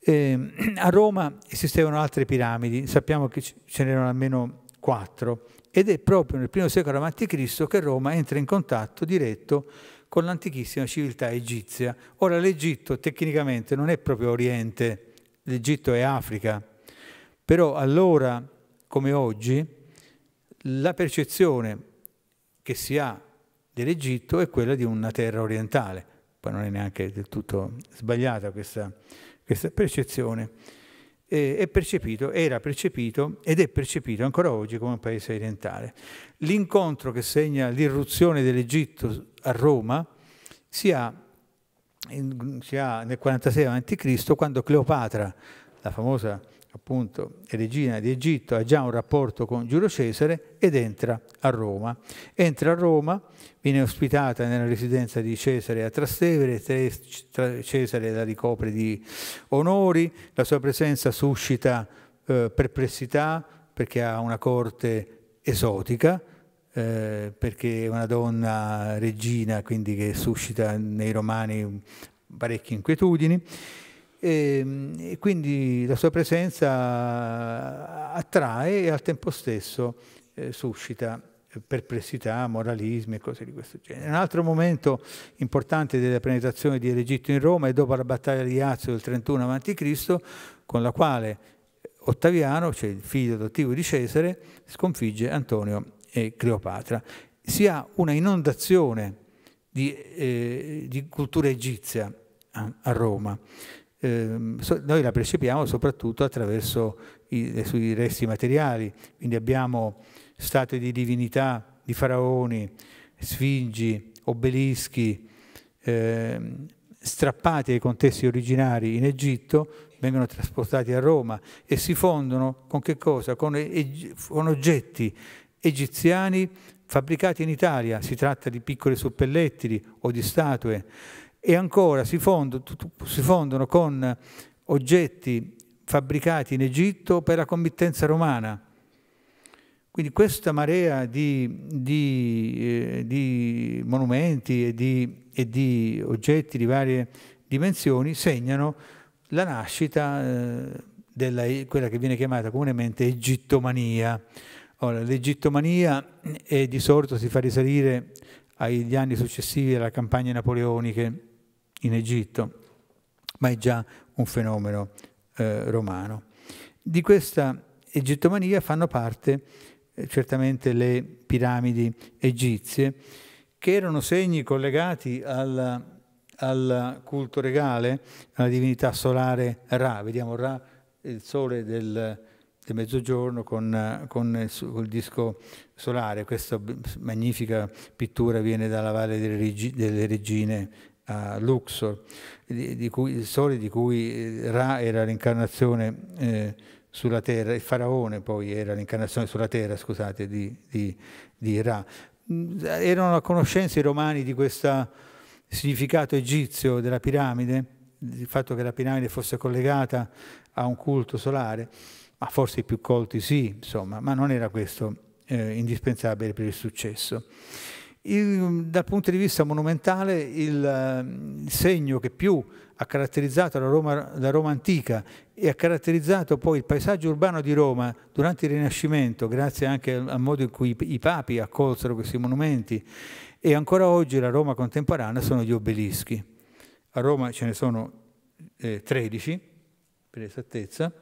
Ehm, [CLEARS THROAT] a Roma esistevano altre piramidi, sappiamo che ce n'erano almeno quattro ed è proprio nel primo secolo a.C. che Roma entra in contatto diretto con l'antichissima civiltà egizia. Ora l'Egitto tecnicamente non è proprio Oriente, l'Egitto è Africa, però allora come oggi la percezione che si ha dell'Egitto è quella di una terra orientale, poi non è neanche del tutto sbagliata questa, questa percezione eh, percepito, era percepito ed è percepito ancora oggi come un paese orientale. L'incontro che segna l'irruzione dell'Egitto a Roma si ha, in, si ha nel 46 a.C. quando Cleopatra, la famosa appunto è regina di Egitto, ha già un rapporto con Giulio Cesare ed entra a Roma. Entra a Roma, viene ospitata nella residenza di Cesare a Trastevere, Cesare la ricopre di onori, la sua presenza suscita eh, perplessità perché ha una corte esotica, eh, perché è una donna regina, quindi che suscita nei romani parecchie inquietudini. E, ehm, e quindi la sua presenza attrae e al tempo stesso eh, suscita perplessità, moralismi e cose di questo genere. Un altro momento importante della penetrazione dell'Egitto in Roma è dopo la battaglia di Azio del 31 a.C., con la quale Ottaviano, cioè il figlio adottivo di Cesare, sconfigge Antonio e Cleopatra. Si ha una inondazione di, eh, di cultura egizia a, a Roma. Ehm, noi la percepiamo soprattutto attraverso i eh, suoi resti materiali, quindi abbiamo state di divinità, di faraoni, sfingi, obelischi, ehm, strappati ai contesti originari in Egitto, vengono trasportati a Roma e si fondono con che cosa? Con, con oggetti egiziani fabbricati in Italia, si tratta di piccoli suppellettili o di statue e ancora si fondono, si fondono con oggetti fabbricati in Egitto per la committenza romana. Quindi questa marea di, di, eh, di monumenti e di, e di, oggetti di varie dimensioni segnano la nascita eh, della quella che viene chiamata comunemente egittomania. l'egittomania eh, di sorto si fa risalire agli anni successivi alla campagna napoleoniche in Egitto, ma è già un fenomeno eh, romano. Di questa egittomania fanno parte eh, certamente le piramidi egizie, che erano segni collegati alla, al culto regale, alla divinità solare Ra. Vediamo Ra, il sole del, del mezzogiorno con, con il, col disco solare. Questa magnifica pittura viene dalla Valle delle, Regine a Luxor, di, di cui, il sole di cui eh, Ra era l'incarnazione eh, sulla terra, il faraone poi era l'incarnazione sulla terra, scusate, di, di, di Ra. Mm, Erano a conoscenza i romani di questo significato egizio della piramide, il fatto che la piramide fosse collegata a un culto solare, ma forse i più colti sì, insomma, ma non era questo eh, indispensabile per il successo. Il, dal punto di vista monumentale il, ehm, il segno che più ha caratterizzato la Roma, la Roma, antica e ha caratterizzato poi il paesaggio urbano di Roma durante il Rinascimento, grazie anche al, al modo in cui i, i papi accolsero questi monumenti, e ancora oggi la Roma contemporanea sono gli obelischi. A Roma ce ne sono eh, 13, per esattezza,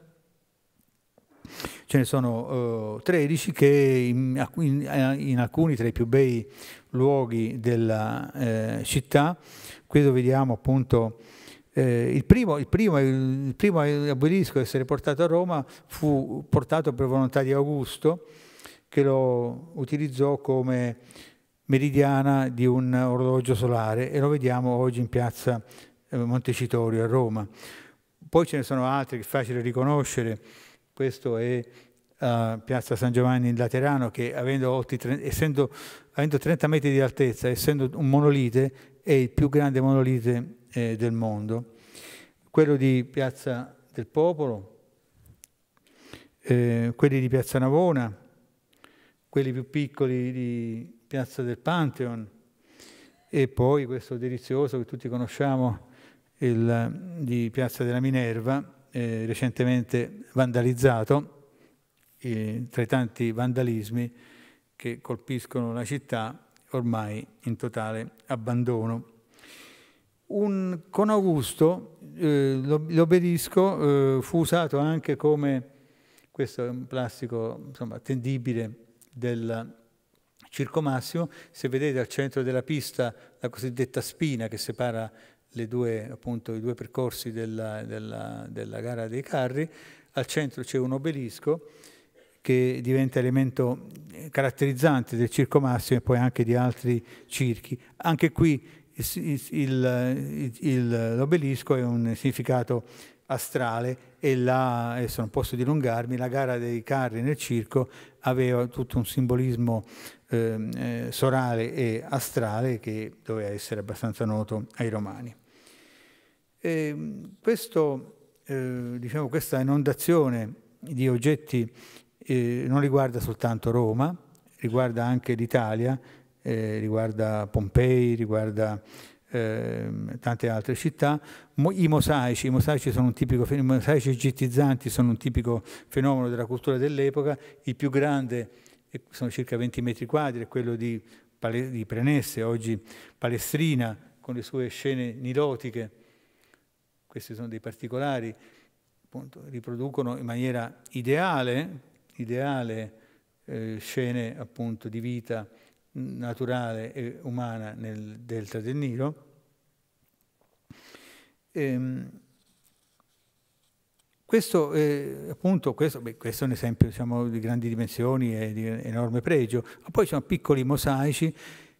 ce ne sono uh, eh, 13 che in, in, in, alcuni tra i più bei luoghi della eh, città. Qui dove vediamo appunto eh, il, primo, il, primo, il, primo, obelisco a essere portato a Roma fu portato per volontà di Augusto che lo utilizzò come meridiana di un orologio solare e lo vediamo oggi in piazza eh, Montecitorio a Roma. Poi ce ne sono altri che è facile riconoscere, questo è piazza San Giovanni in Laterano, che avendo, essendo, avendo 30 metri di altezza, essendo un monolite, è il più grande monolite eh, del mondo. Quello di piazza del Popolo, eh, quelli di piazza Navona, quelli più piccoli di piazza del Pantheon e poi questo delizioso che tutti conosciamo il, di piazza della Minerva, eh, recentemente vandalizzato tra i tanti vandalismi che colpiscono la città ormai in totale abbandono. Un, con Augusto eh, l'obelisco eh, fu usato anche come, questo è un plastico insomma, attendibile del Circo Massimo, se vedete al centro della pista la cosiddetta spina che separa due, appunto, i due percorsi della, della, della gara dei carri, al centro c'è un obelisco che diventa elemento eh, caratterizzante del Circo Massimo e poi anche di altri circhi. Anche qui il, il, il, l'obelisco è un significato astrale e la, adesso non posso dilungarmi, la gara dei carri nel circo aveva tutto un simbolismo ehm, eh, sorale e astrale che doveva essere abbastanza noto ai romani. E ehm, questo, eh, diciamo, questa inondazione di oggetti eh, non riguarda soltanto Roma, riguarda anche l'Italia, eh, riguarda Pompei, riguarda ehm, tante altre città. I mosaici, i mosaici, sono un tipico, i mosaici gittizzanti sono un tipico fenomeno della cultura dell'epoca. Il più grande, sono circa 20 metri quadri, è quello di, di Prenesse, oggi Palestrina, con le sue scene nidotiche. Questi sono dei particolari, appunto, riproducono in maniera ideale ideale eh, scene appunto di vita naturale e umana nel delta del Nilo. Ehm, questo, eh, appunto, questo, beh, questo, è un esempio diciamo, di grandi dimensioni e di enorme pregio, ma poi ci sono piccoli mosaici,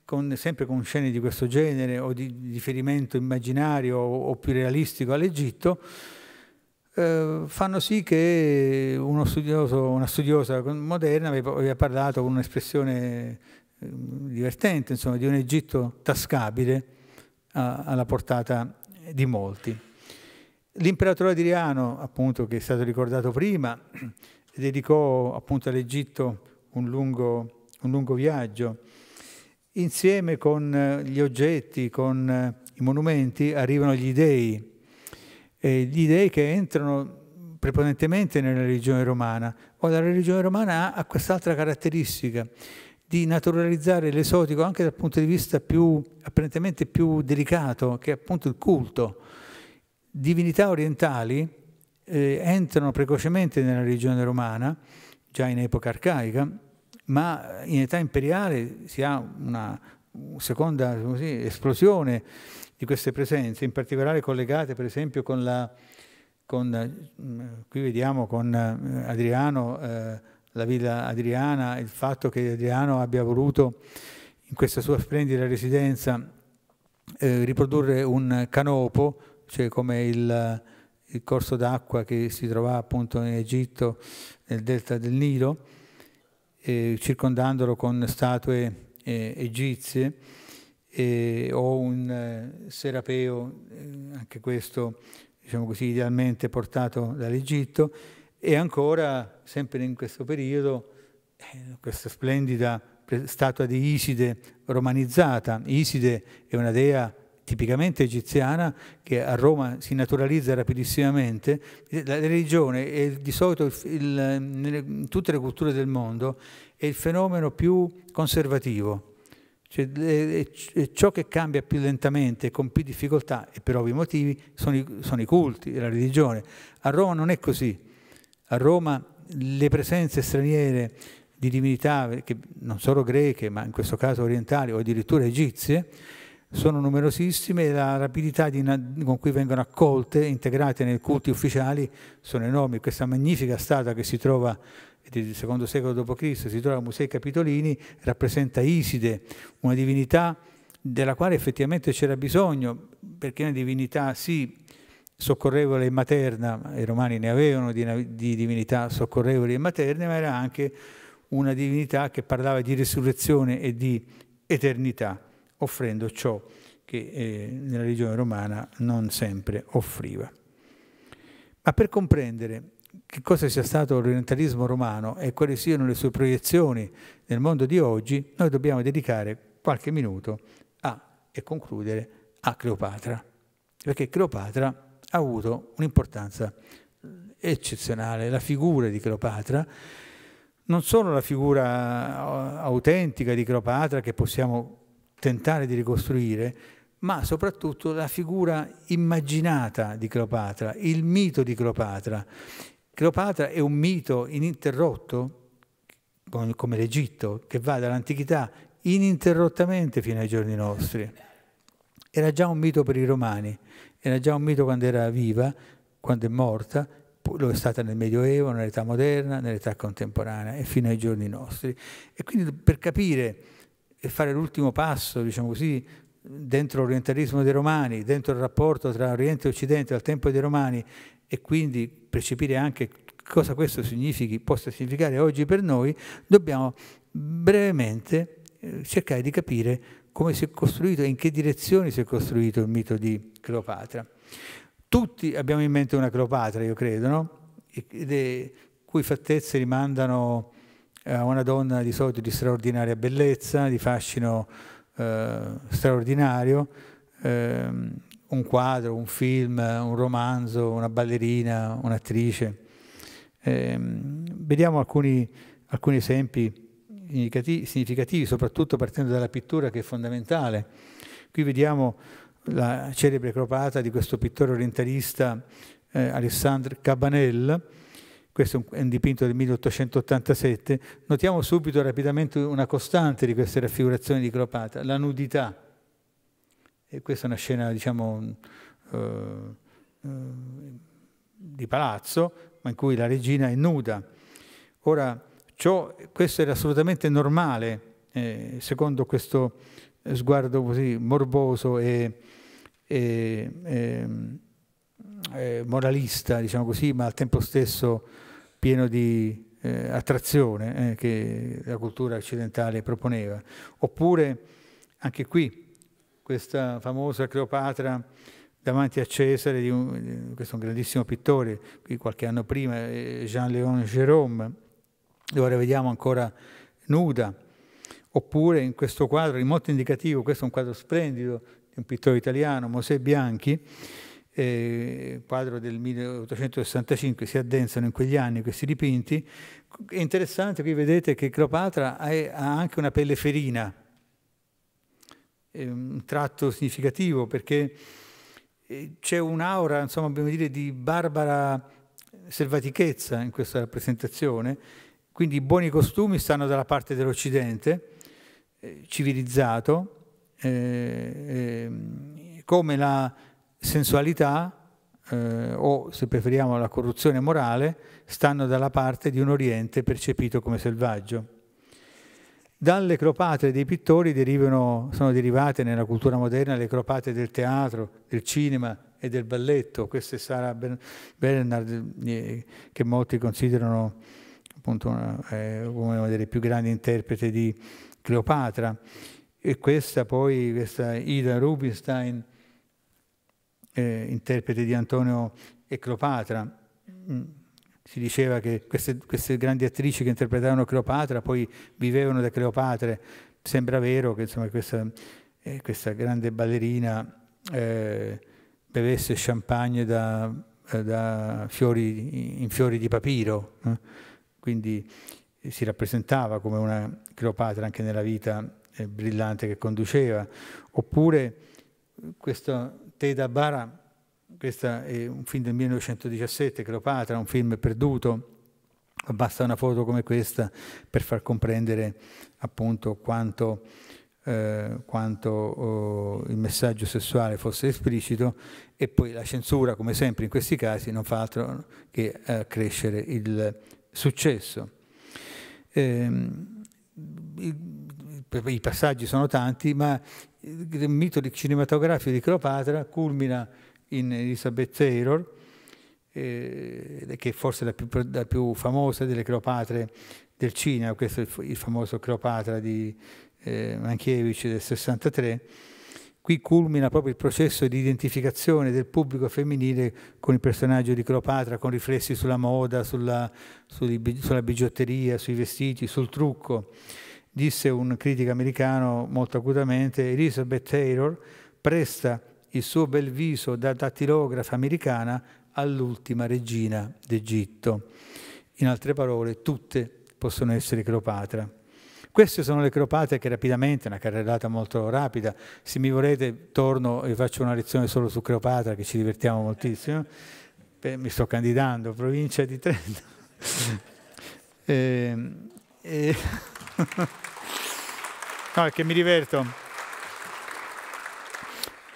con, sempre con scene di questo genere o di riferimento immaginario o, o più realistico all'Egitto, eh, fanno sì che uno studioso, una studiosa moderna abbia parlato con un'espressione ehm, divertente, insomma, di un Egitto tascabile a, alla portata di molti. L'imperatore Adriano, appunto, che è stato ricordato prima, [CLEARS THROAT] dedicò appunto all'Egitto un lungo, un lungo viaggio. Insieme con gli oggetti, con i monumenti, arrivano gli dei, eh, gli dei che entrano prepotentemente nella religione romana. Ora la religione romana ha quest'altra caratteristica di naturalizzare l'esotico anche dal punto di vista più, apparentemente più delicato, che è appunto il culto. Divinità orientali eh, entrano precocemente nella religione romana, già in epoca arcaica, ma in età imperiale si ha una seconda così, esplosione di queste presenze, in particolare collegate per esempio con la, con, eh, qui vediamo con eh, Adriano, eh, la villa Adriana, il fatto che Adriano abbia voluto in questa sua splendida residenza eh, riprodurre un canopo, cioè come il, eh, il corso d'acqua che si trova appunto in Egitto, nel delta del Nilo, eh, circondandolo con statue egizie e, o un eh, serapeo, eh, anche questo diciamo così, idealmente portato dall'Egitto, e ancora, sempre in questo periodo, eh, questa splendida statua di Iside romanizzata. Iside è una dea tipicamente egiziana che a Roma si naturalizza rapidissimamente. La religione è di solito il, in tutte le culture del mondo è il fenomeno più conservativo, cioè, è ciò che cambia più lentamente, con più difficoltà e per ovvi motivi, sono i, sono i culti e la religione. A Roma non è così. A Roma le presenze straniere di divinità, non solo greche, ma in questo caso orientali o addirittura egizie, sono numerosissime e la rapidità di, con cui vengono accolte integrate nei culti ufficiali sono enormi. Questa magnifica statua che si trova del secondo secolo d.C., si trova a Musei Capitolini, rappresenta Iside, una divinità della quale effettivamente c'era bisogno, perché è una divinità sì soccorrevole e materna, i romani ne avevano di, di divinità soccorrevoli e materne, ma era anche una divinità che parlava di resurrezione e di eternità, offrendo ciò che eh, nella religione romana non sempre offriva. Ma per comprendere che cosa sia stato l'orientalismo romano e quali siano le sue proiezioni nel mondo di oggi, noi dobbiamo dedicare qualche minuto a, e concludere, a Cleopatra. Perché Cleopatra ha avuto un'importanza eccezionale, la figura di Cleopatra, non solo la figura eh, autentica di Cleopatra che possiamo tentare di ricostruire, ma soprattutto la figura immaginata di Cleopatra, il mito di Cleopatra, Cleopatra è un mito ininterrotto, come l'Egitto, che va dall'antichità ininterrottamente fino ai giorni nostri. Era già un mito per i romani, era già un mito quando era viva, quando è morta, lo è stata nel Medioevo, nell'età moderna, nell'età contemporanea e fino ai giorni nostri. E quindi per capire e fare l'ultimo passo, diciamo così, dentro l'orientalismo dei romani, dentro il rapporto tra Oriente e Occidente al tempo dei romani e quindi percepire anche cosa questo significhi, possa significare oggi per noi, dobbiamo brevemente eh, cercare di capire come si è costruito e in che direzione si è costruito il mito di Cleopatra. Tutti abbiamo in mente una Cleopatra, io credo, no? è, cui fattezze rimandano eh, a una donna di solito di straordinaria bellezza, di fascino eh, straordinario, eh, un quadro, un film, un romanzo, una ballerina, un'attrice. Eh, vediamo alcuni, alcuni esempi significativi, soprattutto partendo dalla pittura che è fondamentale. Qui vediamo la celebre cropata di questo pittore orientalista eh, Alessandro Cabanel, questo è un dipinto del 1887, notiamo subito rapidamente una costante di queste raffigurazioni di cropata, la nudità. E questa è una scena, diciamo, eh, eh, di palazzo, ma in cui la regina è nuda. Ora, ciò, questo era assolutamente normale, eh, secondo questo sguardo così morboso e, e, e, ehm, e, eh, moralista, diciamo così, ma al tempo stesso pieno di eh, attrazione eh, che la cultura occidentale proponeva. Oppure, anche qui, questa famosa Cleopatra davanti a Cesare, un, questo è un grandissimo pittore, qui qualche anno prima, eh, Jean-Léon Jérôme, dove la vediamo ancora nuda, oppure in questo quadro, in molto indicativo, questo è un quadro splendido di un pittore italiano, Mosè Bianchi, eh, quadro del 1865, si addensano in quegli anni questi dipinti. È interessante, qui vedete che Cleopatra ha anche una pelle ferina, un tratto significativo perché eh, c'è un'aura, insomma, dobbiamo dire, di barbara selvatichezza in questa rappresentazione, quindi i buoni costumi stanno dalla parte dell'Occidente, eh, civilizzato, eh, eh, come la sensualità eh, o, se preferiamo, la corruzione morale stanno dalla parte di un Oriente percepito come selvaggio. Dalle cropate dei pittori derivano, sono derivate nella cultura moderna le cropate del teatro, del cinema e del balletto. Questa è Sara Bernard, eh, che molti considerano appunto una, eh, una delle più grandi interpreti di Cleopatra. E questa poi, questa Ida Rubinstein, eh, interprete di Antonio e Cleopatra. Mm si diceva che queste, queste, grandi attrici che interpretavano Cleopatra poi vivevano da Cleopatra. Sembra vero che insomma, questa, eh, questa, grande ballerina eh, bevesse champagne da, da fiori, in fiori di papiro, eh? quindi eh, si rappresentava come una Cleopatra anche nella vita eh, brillante che conduceva. Oppure questo Teda Bara questo è un film del 1917, Cleopatra, un film perduto, basta una foto come questa per far comprendere appunto quanto, eh, quanto oh, il messaggio sessuale fosse esplicito e poi la censura, come sempre in questi casi, non fa altro che accrescere eh, il successo. Ehm, i, i passaggi sono tanti, ma il mito cinematografico di Cleopatra culmina in Elizabeth Taylor, eh, che è forse la più, la più, famosa delle Cleopatre del cinema, questo è il, famoso Cleopatra di eh, Mankiewicz del 63. Qui culmina proprio il processo di identificazione del pubblico femminile con il personaggio di Cleopatra, con riflessi sulla moda, sulla, sulla bigiotteria, sui vestiti, sul trucco. Disse un critico americano molto acutamente, Elizabeth Taylor presta il suo bel viso da dattilografa americana all'ultima regina d'Egitto. In altre parole, tutte possono essere Cleopatra. Queste sono le Cleopatra che rapidamente, una carrellata molto rapida, se mi volete torno e faccio una lezione solo su Cleopatra che ci divertiamo moltissimo, Beh, mi sto candidando, provincia di Trento. eh, [LAUGHS] eh. [LAUGHS] no, è che mi diverto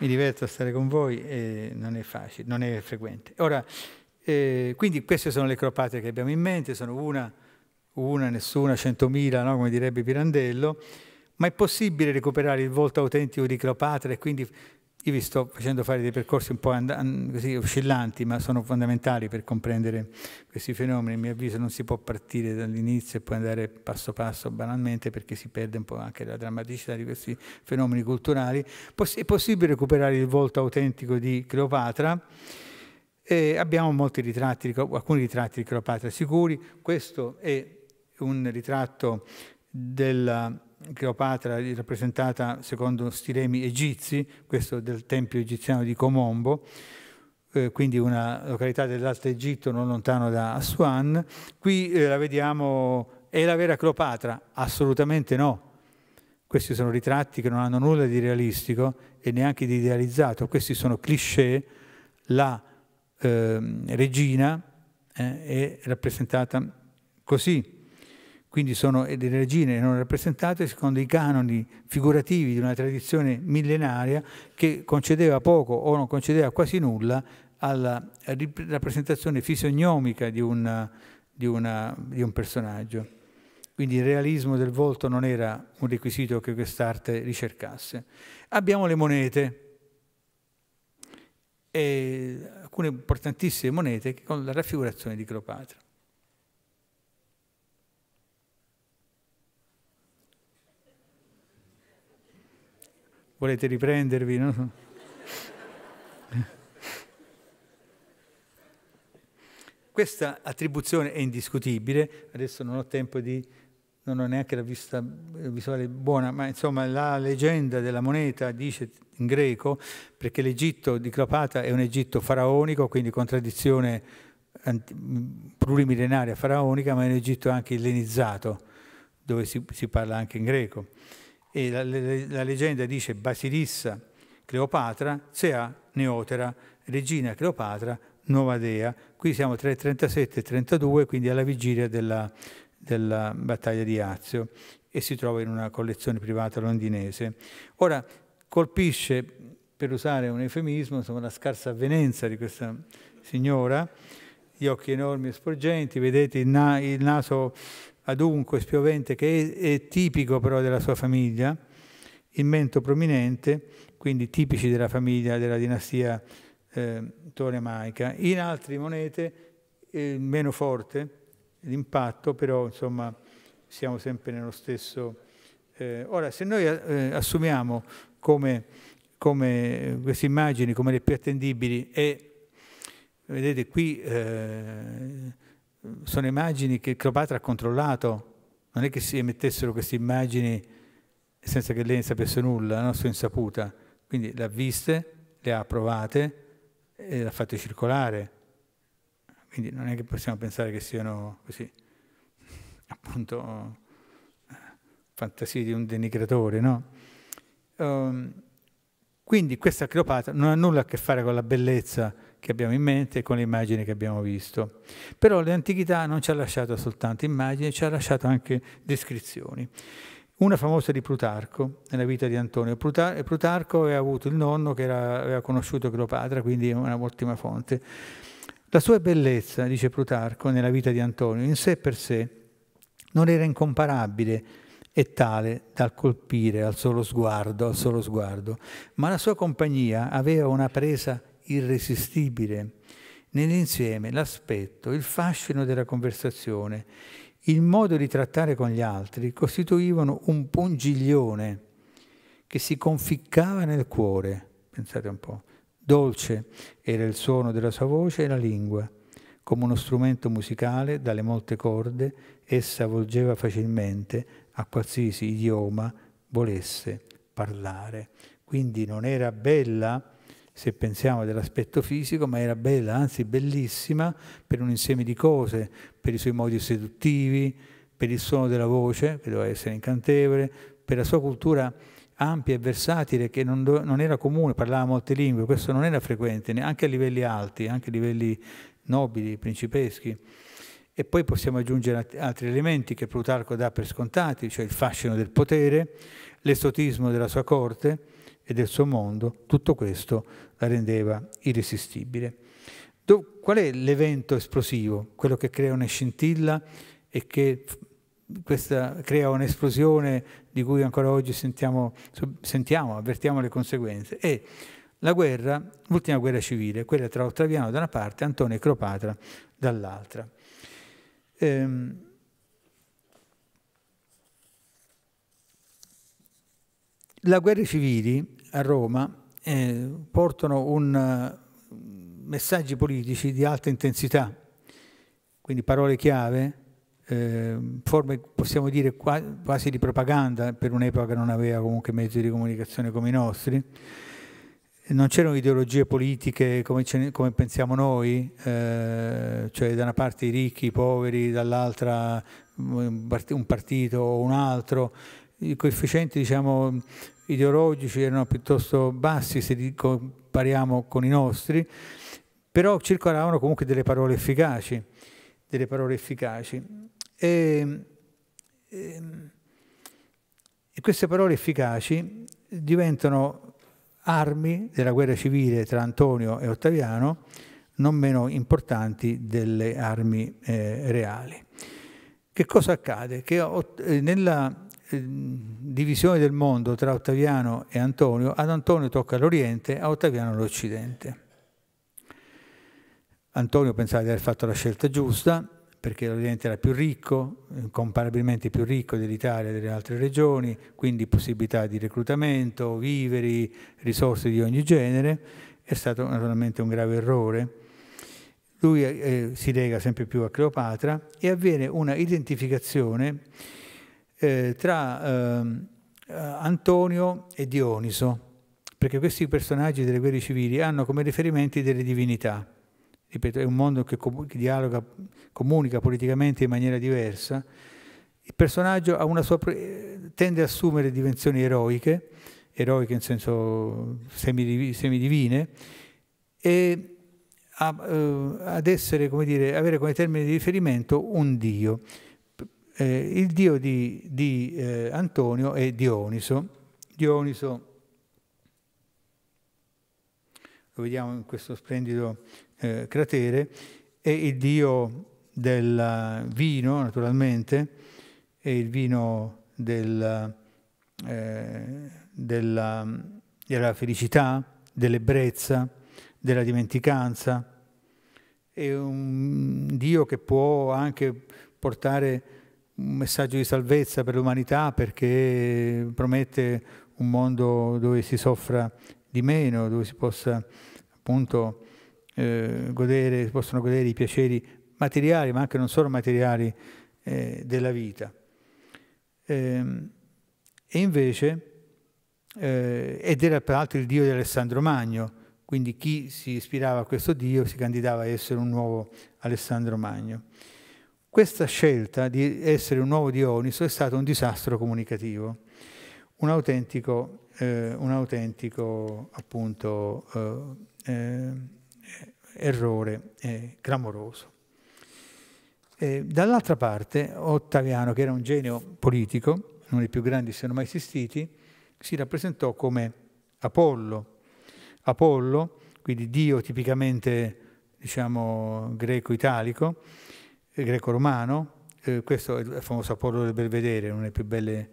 mi diverto a stare con voi e non è facile, non è frequente. Ora, eh, quindi queste sono le cropate che abbiamo in mente, sono una, una, nessuna, centomila, no? come direbbe Pirandello, ma è possibile recuperare il volto autentico di Cleopatra e quindi io vi sto facendo fare dei percorsi un po' così oscillanti, ma sono fondamentali per comprendere questi fenomeni. A mio avviso non si può partire dall'inizio e poi andare passo passo banalmente perché si perde un po' anche la drammaticità di questi fenomeni culturali. Poss è possibile recuperare il volto autentico di Cleopatra. E abbiamo molti ritratti, alcuni ritratti di Cleopatra sicuri. Questo è un ritratto della Cleopatra rappresentata secondo stilemi egizi, questo del tempio egiziano di Comombo, eh, quindi una località dell'Alto Egitto non lontano da Aswan. Qui eh, la vediamo, è la vera Cleopatra? Assolutamente no. Questi sono ritratti che non hanno nulla di realistico e neanche di idealizzato, questi sono cliché, la ehm, eh, regina è rappresentata così quindi sono eh, delle regine non rappresentate secondo i canoni figurativi di una tradizione millenaria che concedeva poco o non concedeva quasi nulla alla rappresentazione fisiognomica di, una, di, una, di un personaggio. Quindi il realismo del volto non era un requisito che quest'arte ricercasse. Abbiamo le monete, alcune importantissime monete con la raffigurazione di Cleopatra. volete riprendervi? No? Questa attribuzione è indiscutibile, adesso non ho tempo di, non ho neanche la vista visuale buona, ma insomma la leggenda della moneta dice in greco, perché l'Egitto di Cleopatra è un Egitto faraonico, quindi con tradizione plurimillenaria faraonica, ma è un Egitto anche ellenizzato, dove si, si parla anche in greco e la, la, la leggenda dice Basilissa Cleopatra, Zea Neotera, regina Cleopatra, nuova dea. Qui siamo tra il 37 e il 32, quindi alla vigilia della, della battaglia di Azio e si trova in una collezione privata londinese. Ora, colpisce, per usare un eufemismo, insomma, la scarsa avvenenza di questa signora, gli occhi enormi e sporgenti, vedete il, na il naso adunco e spiovente, che è, è tipico però della sua famiglia, il mento prominente, quindi tipici della famiglia, della dinastia eh, tolemaica. In altre monete, eh, meno forte l'impatto, però insomma siamo sempre nello stesso... Eh, ora, se noi eh, assumiamo come, come, queste immagini, come le più attendibili, e vedete qui eh, sono immagini che Cleopatra ha controllato, non è che si emettessero queste immagini senza che lei ne sapesse nulla, no? sua insaputa. Quindi le ha viste, le ha approvate e le ha fatte circolare. Quindi non è che possiamo pensare che siano così, [LAUGHS] appunto, fantasie di un denigratore, no? Um, quindi questa Cleopatra non ha nulla a che fare con la bellezza che abbiamo in mente e con le immagini che abbiamo visto. Però l'antichità non ci ha lasciato soltanto immagini, ci ha lasciato anche descrizioni. Una famosa di Plutarco, nella vita di Antonio. Plutarco aveva avuto il nonno che era, aveva conosciuto Cleopatra, quindi è un'ottima fonte. La sua bellezza, dice Plutarco, nella vita di Antonio, in sé per sé non era incomparabile e tale dal colpire al solo sguardo, al solo sguardo, ma la sua compagnia aveva una presa irresistibile. Nell'insieme l'aspetto, il fascino della conversazione, il modo di trattare con gli altri costituivano un pungiglione che si conficcava nel cuore, pensate un po'. Dolce era il suono della sua voce e la lingua. Come uno strumento musicale, dalle molte corde, essa volgeva facilmente a qualsiasi idioma volesse parlare. Quindi non era bella se pensiamo dell'aspetto fisico, ma era bella, anzi bellissima per un insieme di cose, per i suoi modi seduttivi, per il suono della voce, che doveva essere incantevole, per la sua cultura ampia e versatile che non, non, era comune, parlava molte lingue, questo non era frequente, neanche a livelli alti, anche a livelli nobili, principeschi. E poi possiamo aggiungere altri elementi che Plutarco dà per scontati, cioè il fascino del potere, l'esotismo della sua corte, e del suo mondo, tutto questo la rendeva irresistibile. Do, qual è l'evento esplosivo, quello che crea una scintilla e che questa, crea un'esplosione di cui ancora oggi sentiamo, sentiamo, avvertiamo le conseguenze? È la guerra, l'ultima guerra civile, quella tra Ottaviano da una parte e Antonio e Cleopatra dall'altra. Ehm, la guerra civili a Roma eh, portano un, eh, messaggi politici di alta intensità, quindi parole chiave, eh, forme possiamo dire quasi di propaganda per un'epoca che non aveva comunque mezzi di comunicazione come i nostri. Non c'erano ideologie politiche come, come pensiamo noi, eh, cioè da una parte i ricchi, i poveri, dall'altra mm, un partito o un altro, i coefficienti diciamo, ideologici erano piuttosto bassi se li compariamo con i nostri, però circolavano comunque delle parole efficaci, delle parole efficaci. E, ehm, e, queste parole efficaci diventano armi della guerra civile tra Antonio e Ottaviano, non meno importanti delle armi eh, reali. Che cosa accade? Che eh, nella Ehm, divisione del mondo tra Ottaviano e Antonio, ad Antonio tocca l'Oriente, a Ottaviano l'Occidente. Antonio pensava di aver fatto la scelta giusta, perché l'Oriente era più ricco, incomparabilmente più ricco dell'Italia e delle altre regioni, quindi possibilità di reclutamento, viveri, risorse di ogni genere, è stato naturalmente un grave errore. Lui eh, si lega sempre più a Cleopatra e avviene una identificazione eh, tra ehm, eh, Antonio e Dioniso, perché questi personaggi delle guerre civili hanno come riferimenti delle divinità. Ripeto, è un mondo che, com- che dialoga, comunica politicamente in maniera diversa. Il personaggio pro- eh, tende a assumere dimensioni eroiche, eroiche in senso semidiv- semidivine, e a, eh, ad essere, come dire, avere come termine di riferimento un Dio eh, il dio di, di eh, Antonio è Dioniso. Dioniso, lo vediamo in questo splendido eh, cratere, è il dio del vino, naturalmente, è il vino del, eh, della, della felicità, dell'ebbrezza, della dimenticanza. È un dio che può anche portare un messaggio di salvezza per l'umanità perché promette un mondo dove si soffra di meno, dove si possa appunto eh, godere, possono godere i piaceri materiali, ma anche non solo materiali eh, della vita. Eh, e invece, eh, ed era peraltro il Dio di Alessandro Magno, quindi chi si ispirava a questo Dio si candidava a essere un nuovo Alessandro Magno. Questa scelta di essere un nuovo Dioniso è stato un disastro comunicativo, un autentico, eh, un autentico appunto, eh, eh errore eh, clamoroso. dall'altra parte Ottaviano, che era un genio politico, uno dei più grandi siano mai esistiti, si rappresentò come Apollo. Apollo, quindi dio tipicamente diciamo, greco-italico, greco-romano, eh, questo è il famoso Apollo del Belvedere, uno dei più belli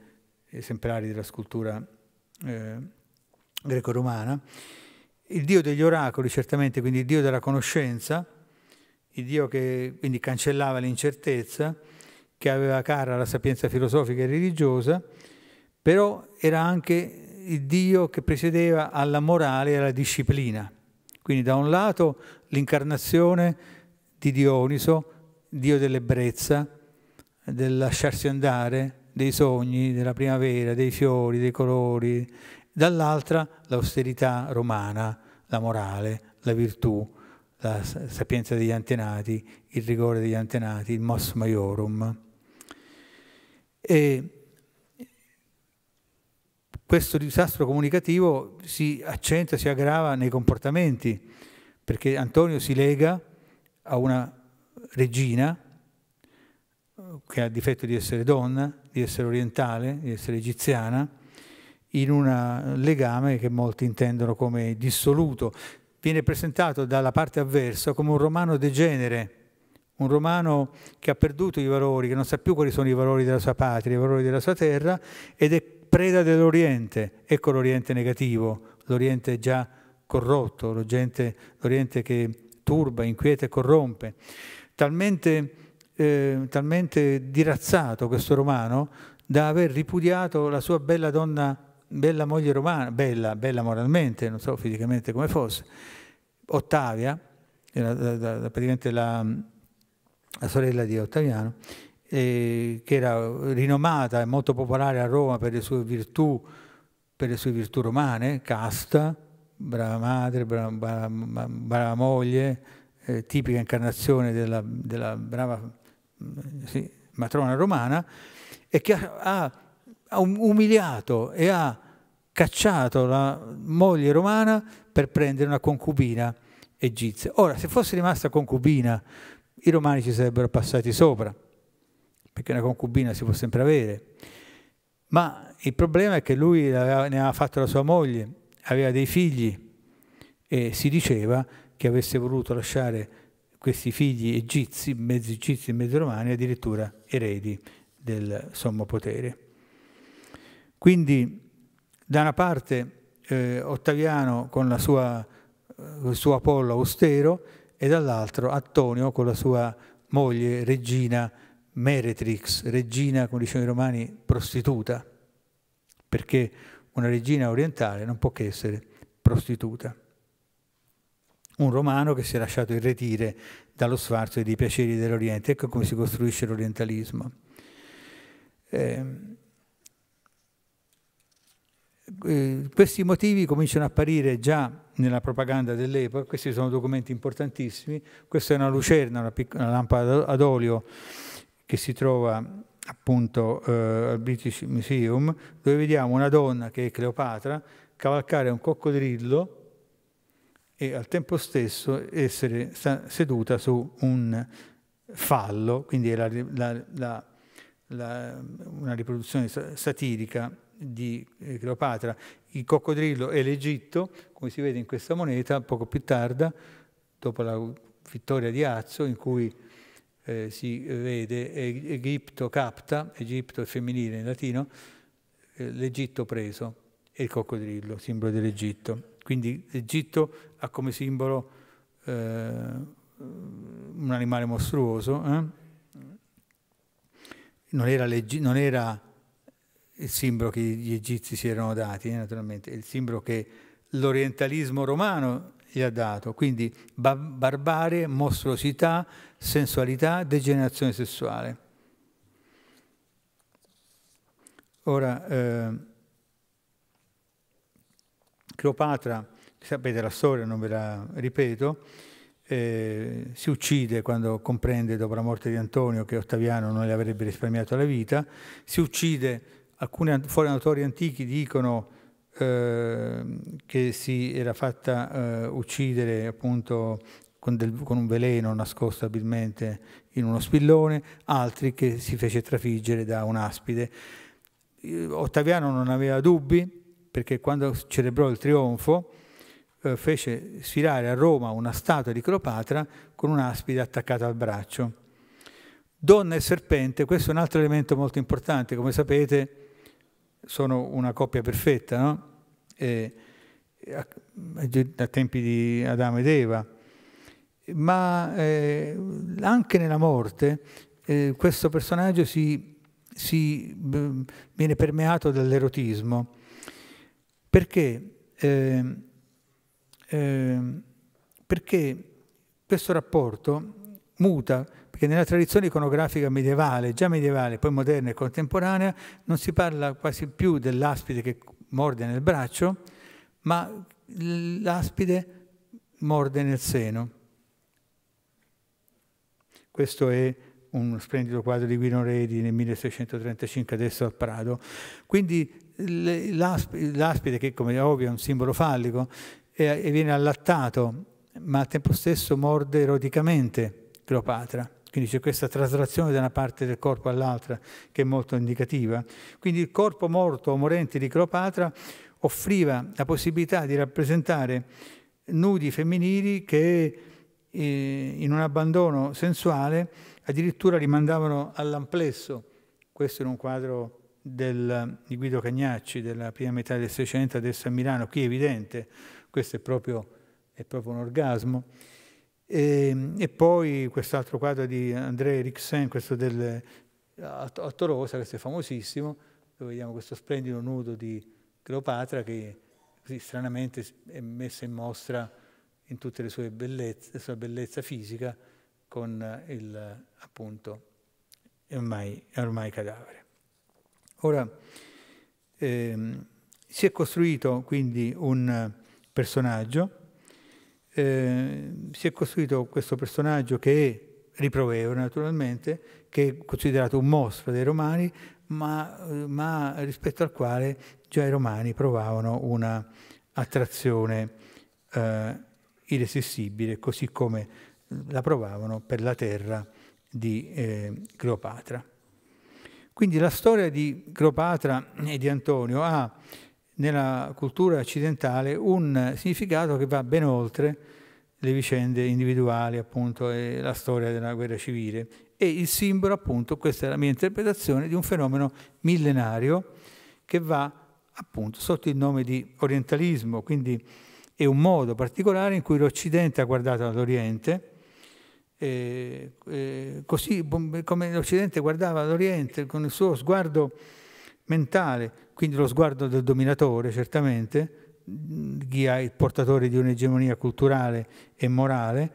esemplari della scultura eh, greco-romana, il dio degli oracoli certamente, quindi il dio della conoscenza, il dio che quindi cancellava l'incertezza, che aveva cara la sapienza filosofica e religiosa, però era anche il dio che presiedeva alla morale e alla disciplina. Quindi da un lato l'incarnazione di Dioniso, Dio dell'ebbrezza, del lasciarsi andare, dei sogni, della primavera, dei fiori, dei colori, dall'altra l'austerità romana, la morale, la virtù, la sapienza degli antenati, il rigore degli antenati, il mos maiorum. E questo disastro comunicativo si accentua, si aggrava nei comportamenti, perché Antonio si lega a una regina, che ha il difetto di essere donna, di essere orientale, di essere egiziana, in un legame che molti intendono come dissoluto. Viene presentato dalla parte avversa come un romano degenere, un romano che ha perduto i valori, che non sa più quali sono i valori della sua patria, i valori della sua terra, ed è preda dell'Oriente. Ecco l'Oriente negativo, l'Oriente già corrotto, l'Oriente, che turba, inquieta e corrompe talmente, eh, talmente dirazzato questo romano da aver ripudiato la sua bella donna, bella moglie romana, bella, bella moralmente, non so fisicamente come fosse, Ottavia, era praticamente la, la sorella di Ottaviano, eh, che era rinomata e molto popolare a Roma per le sue virtù, per le sue virtù romane, casta, brava madre, brava, brava, brava moglie, eh, tipica incarnazione della, della brava mm, sì, matrona romana, e che ha, ha um, umiliato e ha cacciato la moglie romana per prendere una concubina egizia. Ora, se fosse rimasta concubina, i romani ci sarebbero passati sopra, perché una concubina si può sempre avere. Ma il problema è che lui ne aveva fatto la sua moglie, aveva dei figli e si diceva che avesse voluto lasciare questi figli egizi, mezzi egizi e mezzi romani, addirittura eredi del sommo potere. Quindi, da una parte, eh, Ottaviano con la sua, eh, il suo Apollo austero e dall'altro Antonio con la sua moglie, regina Meretrix, regina, come dicevano i romani, prostituta, perché una regina orientale non può che essere prostituta un romano che si è lasciato irretire dallo sfarzo e dei piaceri dell'Oriente. Ecco come si costruisce l'orientalismo. Ehm, eh, questi motivi cominciano a apparire già nella propaganda dell'epoca, questi sono documenti importantissimi, questa è una lucerna, una, piccola, una lampada ad olio che si trova appunto eh, al British Museum, dove vediamo una donna che è Cleopatra cavalcare un coccodrillo e al tempo stesso essere seduta su un fallo, quindi la, la, la, una riproduzione satirica di eh, Cleopatra. Il coccodrillo e l'Egitto, come si vede in questa moneta, poco più tarda, dopo la vittoria di Azzo, in cui eh, si vede Egitto capta, Egitto è femminile in latino, eh, l'Egitto preso e il coccodrillo, simbolo dell'Egitto. Quindi l'Egitto ha come simbolo eh, un animale mostruoso. Eh? Non, era non, era il simbolo che gli egizi si erano dati, eh, naturalmente, è il simbolo che l'orientalismo romano gli ha dato, quindi ba barbarie, mostruosità, sensualità, degenerazione sessuale. Ora, eh, Cleopatra, sapete la storia, non ve la ripeto, eh, si uccide quando comprende dopo la morte di Antonio che Ottaviano non le avrebbe risparmiato la vita, si uccide, alcuni fornatori antichi dicono eh, che si era fatta eh, uccidere appunto con, del, con, un veleno nascosto abilmente in uno spillone, altri che si fece trafiggere da un'aspide. Ottaviano non aveva dubbi, perché quando celebrò il trionfo eh, fece sfilare a Roma una statua di Cleopatra con un'aspide attaccata al braccio. Donna e serpente, questo è un altro elemento molto importante, come sapete sono una coppia perfetta, no? Eh, eh, da tempi di Adamo ed Eva, ma eh, anche nella morte eh, questo personaggio si, si, mm, viene permeato dall'erotismo perché, eh, eh, perché questo rapporto muta, perché nella tradizione iconografica medievale, già medievale, poi moderna e contemporanea, non si parla quasi più dell'aspide che morde nel braccio, ma l'aspide morde nel seno. Questo è uno splendido quadro di Guido Redi nel 1635 adesso al Prado. Quindi L'aspide, che come è ovvio è un simbolo fallico, e viene allattato, ma al tempo stesso morde eroticamente Cleopatra. Quindi c'è questa traslazione da una parte del corpo all'altra che è molto indicativa. Quindi il corpo morto o morente di Cleopatra offriva la possibilità di rappresentare nudi femminili che eh, in un abbandono sensuale addirittura rimandavano all'amplesso. Questo in un quadro del, di Guido Cagnacci della prima metà del Seicento, adesso a Milano, qui è evidente, questo è proprio, è proprio un orgasmo. E, e poi quest'altro quadro di André Eriksen, questo del, a, a Torosa, questo è famosissimo, dove vediamo questo splendido nudo di Cleopatra che così stranamente è messa in mostra in tutte le sue bellezze, la sua bellezza fisica con il appunto ormai, ormai cadavere. Ora, ehm, si è costruito quindi un personaggio, eh, si è costruito questo personaggio che è riprovevole naturalmente, che è considerato un mostro dei romani, ma, eh, ma rispetto al quale già i romani provavano una attrazione eh, irresistibile, così come la provavano per la terra di eh, Cleopatra. Quindi la storia di Cleopatra e di Antonio ha nella cultura occidentale un significato che va ben oltre le vicende individuali, appunto, e la storia della guerra civile. E il simbolo, appunto, questa è la mia interpretazione, di un fenomeno millenario che va appunto sotto il nome di orientalismo, quindi è un modo particolare in cui l'Occidente ha guardato all'Oriente eh, così come l'Occidente guardava l'Oriente con il suo sguardo mentale, quindi lo sguardo del dominatore certamente, chi è il portatore di un'egemonia culturale e morale,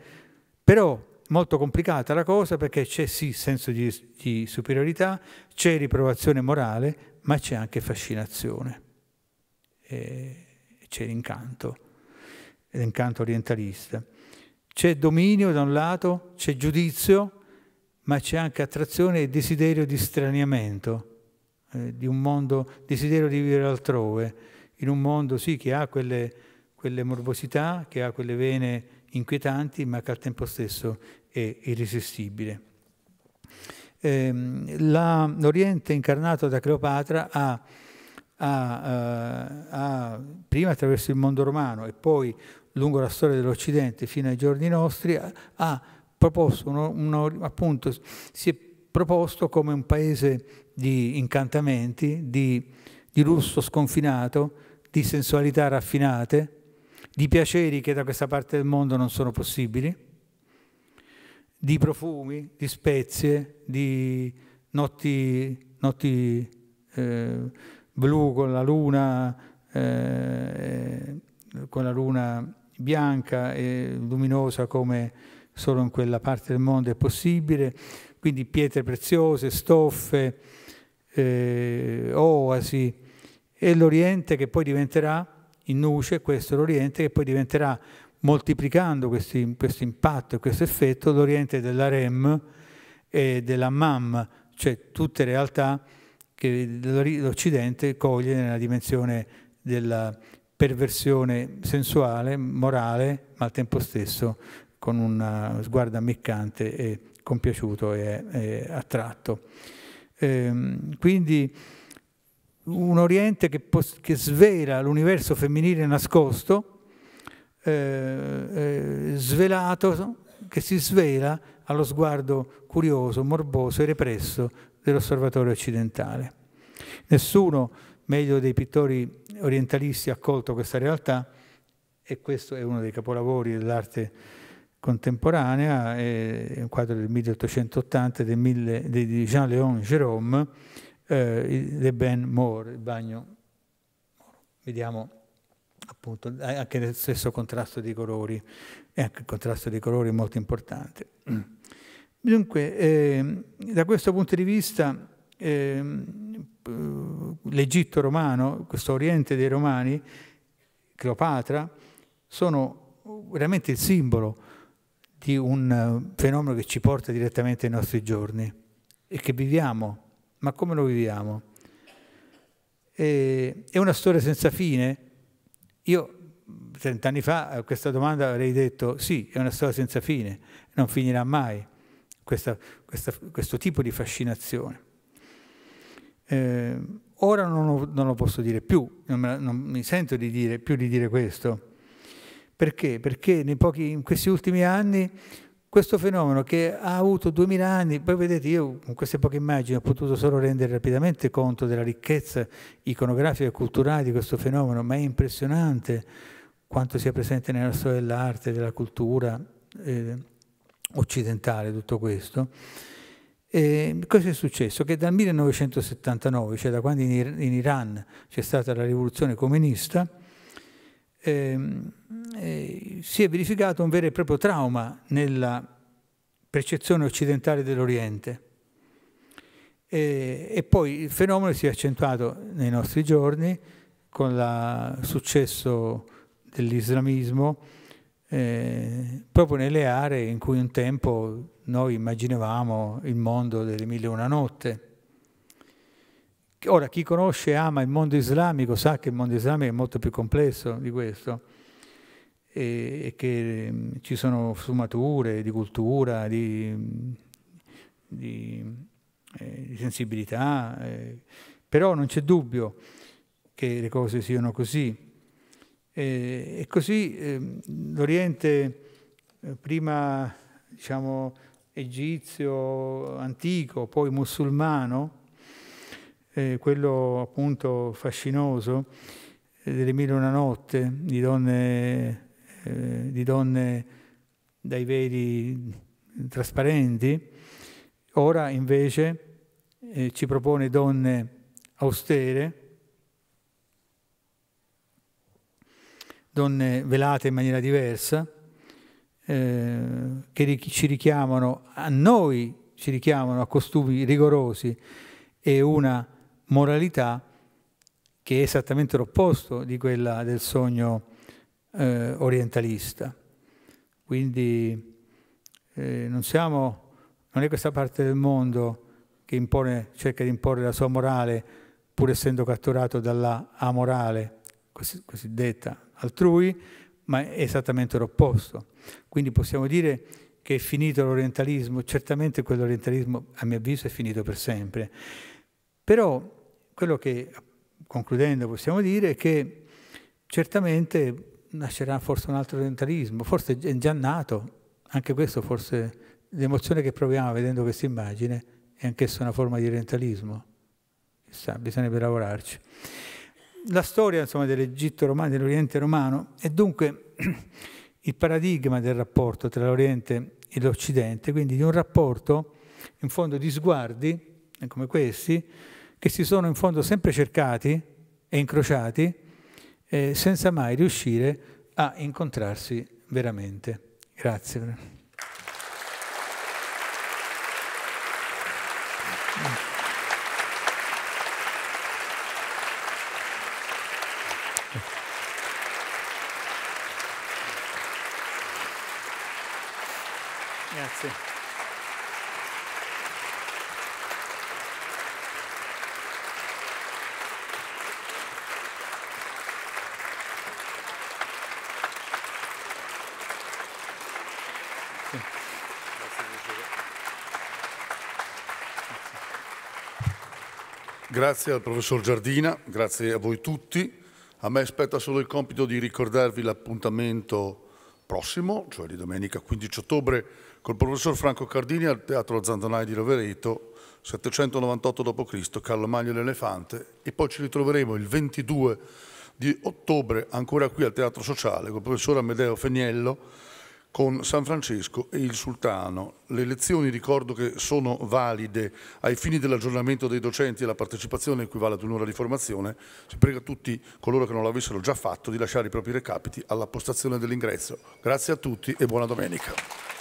però molto complicata la cosa perché c'è sì senso di, di superiorità, c'è riprovazione morale, ma c'è anche fascinazione, c'è l'incanto, l'incanto orientalista. C'è dominio da un lato, c'è giudizio, ma c'è anche attrazione e desiderio di straniamento, eh, di un mondo, desiderio di vivere altrove, in un mondo sì che ha quelle, quelle morbosità, che ha quelle vene inquietanti, ma che al tempo stesso è irresistibile. Eh, la, L'Oriente incarnato da Cleopatra ha, ha, eh, ha, prima attraverso il mondo romano e poi lungo la storia dell'Occidente fino ai giorni nostri, ha, proposto, uno, uno, appunto, si è proposto come un paese di incantamenti, di, di lusso sconfinato, di sensualità raffinate, di piaceri che da questa parte del mondo non sono possibili, di profumi, di spezie, di notti, notti eh, blu con la luna, eh, con la luna bianca e luminosa come solo in quella parte del mondo è possibile, quindi pietre preziose, stoffe, eh, oasi, e l'Oriente che poi diventerà, in nuce, questo è l'Oriente che poi diventerà, moltiplicando questi, questo impatto e questo effetto, l'Oriente della Rem e della Mam, cioè tutte realtà che l'Occidente coglie nella dimensione della perversione sensuale, morale, ma al tempo stesso con un eh, sguardo ammiccante e compiaciuto e, e attratto. Ehm, quindi un Oriente che, che svela l'universo femminile nascosto, eh, eh, svelato, che si svela allo sguardo curioso, morboso e represso dell'osservatore occidentale. Nessuno meglio dei pittori orientalisti ha accolto questa realtà e questo è uno dei capolavori dell'arte contemporanea, è un quadro del 1880 di Jean-Léon Jérôme, eh, Le Ben More, il bagno. Vediamo appunto anche nel stesso contrasto dei colori, e anche il contrasto dei colori è molto importante. [CLEARS THROAT] Dunque, eh, da questo punto di vista eh, l'Egitto romano, questo oriente dei romani, Cleopatra, sono veramente il simbolo di un eh, fenomeno che ci porta direttamente ai nostri giorni e che viviamo. Ma come lo viviamo? E, è una storia senza fine? Io trent'anni fa a eh, questa domanda avrei detto sì, è una storia senza fine, non finirà mai questa, questa, questo tipo di fascinazione. Eh, ora non lo, non lo, posso dire più, non, la, non, mi sento di dire, più di dire questo. Perché? Perché pochi, in questi ultimi anni questo fenomeno che ha avuto 2000 anni, poi vedete io con queste poche immagini ho potuto solo rendere rapidamente conto della ricchezza iconografica e culturale di questo fenomeno, ma è impressionante quanto sia presente nella storia dell'arte, della cultura eh, occidentale tutto questo. E ehm, cosa è successo? Che dal 1979, cioè da quando in, Iran c'è stata la rivoluzione comunista, ehm, eh, si è verificato un vero e proprio trauma nella percezione occidentale dell'Oriente. E, eh, e poi il fenomeno si è accentuato nei nostri giorni con il successo dell'islamismo eh, proprio nelle aree in cui un tempo noi immaginavamo il mondo delle mille e una notte. Ora, chi conosce e ama il mondo islamico sa che il mondo islamico è molto più complesso di questo e, e che mm, ci sono sfumature di cultura, di, mm, di, eh, di sensibilità, eh. però non c'è dubbio che le cose siano così. E, e così ehm, eh, l'Oriente prima diciamo, egizio antico, poi musulmano, eh, quello appunto fascinoso eh, delle Mille una notte, di donne, eh, di donne dai veli trasparenti, ora invece eh, ci propone donne austere, donne velate in maniera diversa, eh, che ci richiamano, a noi ci richiamano a costumi rigorosi e una moralità che è esattamente l'opposto di quella del sogno eh, orientalista. Quindi eh, non siamo, non è questa parte del mondo che impone, cerca di imporre la sua morale pur essendo catturato dalla amorale cosiddetta altrui, ma è esattamente l'opposto. Quindi possiamo dire che è finito l'orientalismo, certamente quell'orientalismo a mio avviso è finito per sempre, però quello che concludendo possiamo dire è che certamente nascerà forse un altro orientalismo, forse è già nato, anche questo forse l'emozione che proviamo vedendo questa immagine è anch'essa una forma di orientalismo, chissà, bisognerebbe lavorarci la storia dell'Egitto romano, dell'Oriente romano, è dunque [CLEARS THROAT] il paradigma del rapporto tra l'Oriente e l'Occidente, quindi di un rapporto in fondo di sguardi eh, come questi, che si sono in fondo sempre cercati e incrociati eh, senza mai riuscire a incontrarsi veramente. Grazie. Grazie al professor Giardina, grazie a voi tutti. A me spetta solo il compito di ricordarvi l'appuntamento prossimo, cioè di domenica 15 ottobre, col professor Franco Cardini al Teatro Zanzanai di Rovereto, 798 d.C., Carlo Magno l'Elefante, e poi ci ritroveremo il 22 di ottobre ancora qui al Teatro Sociale col professor Amedeo Feniello con San Francesco e il Sultano. Le lezioni ricordo che sono valide ai fini dell'aggiornamento dei docenti e la partecipazione equivale ad un'ora di formazione. Si prega a tutti coloro che non l'avessero già fatto di lasciare i propri recapiti alla postazione dell'ingresso. Grazie a tutti e buona domenica.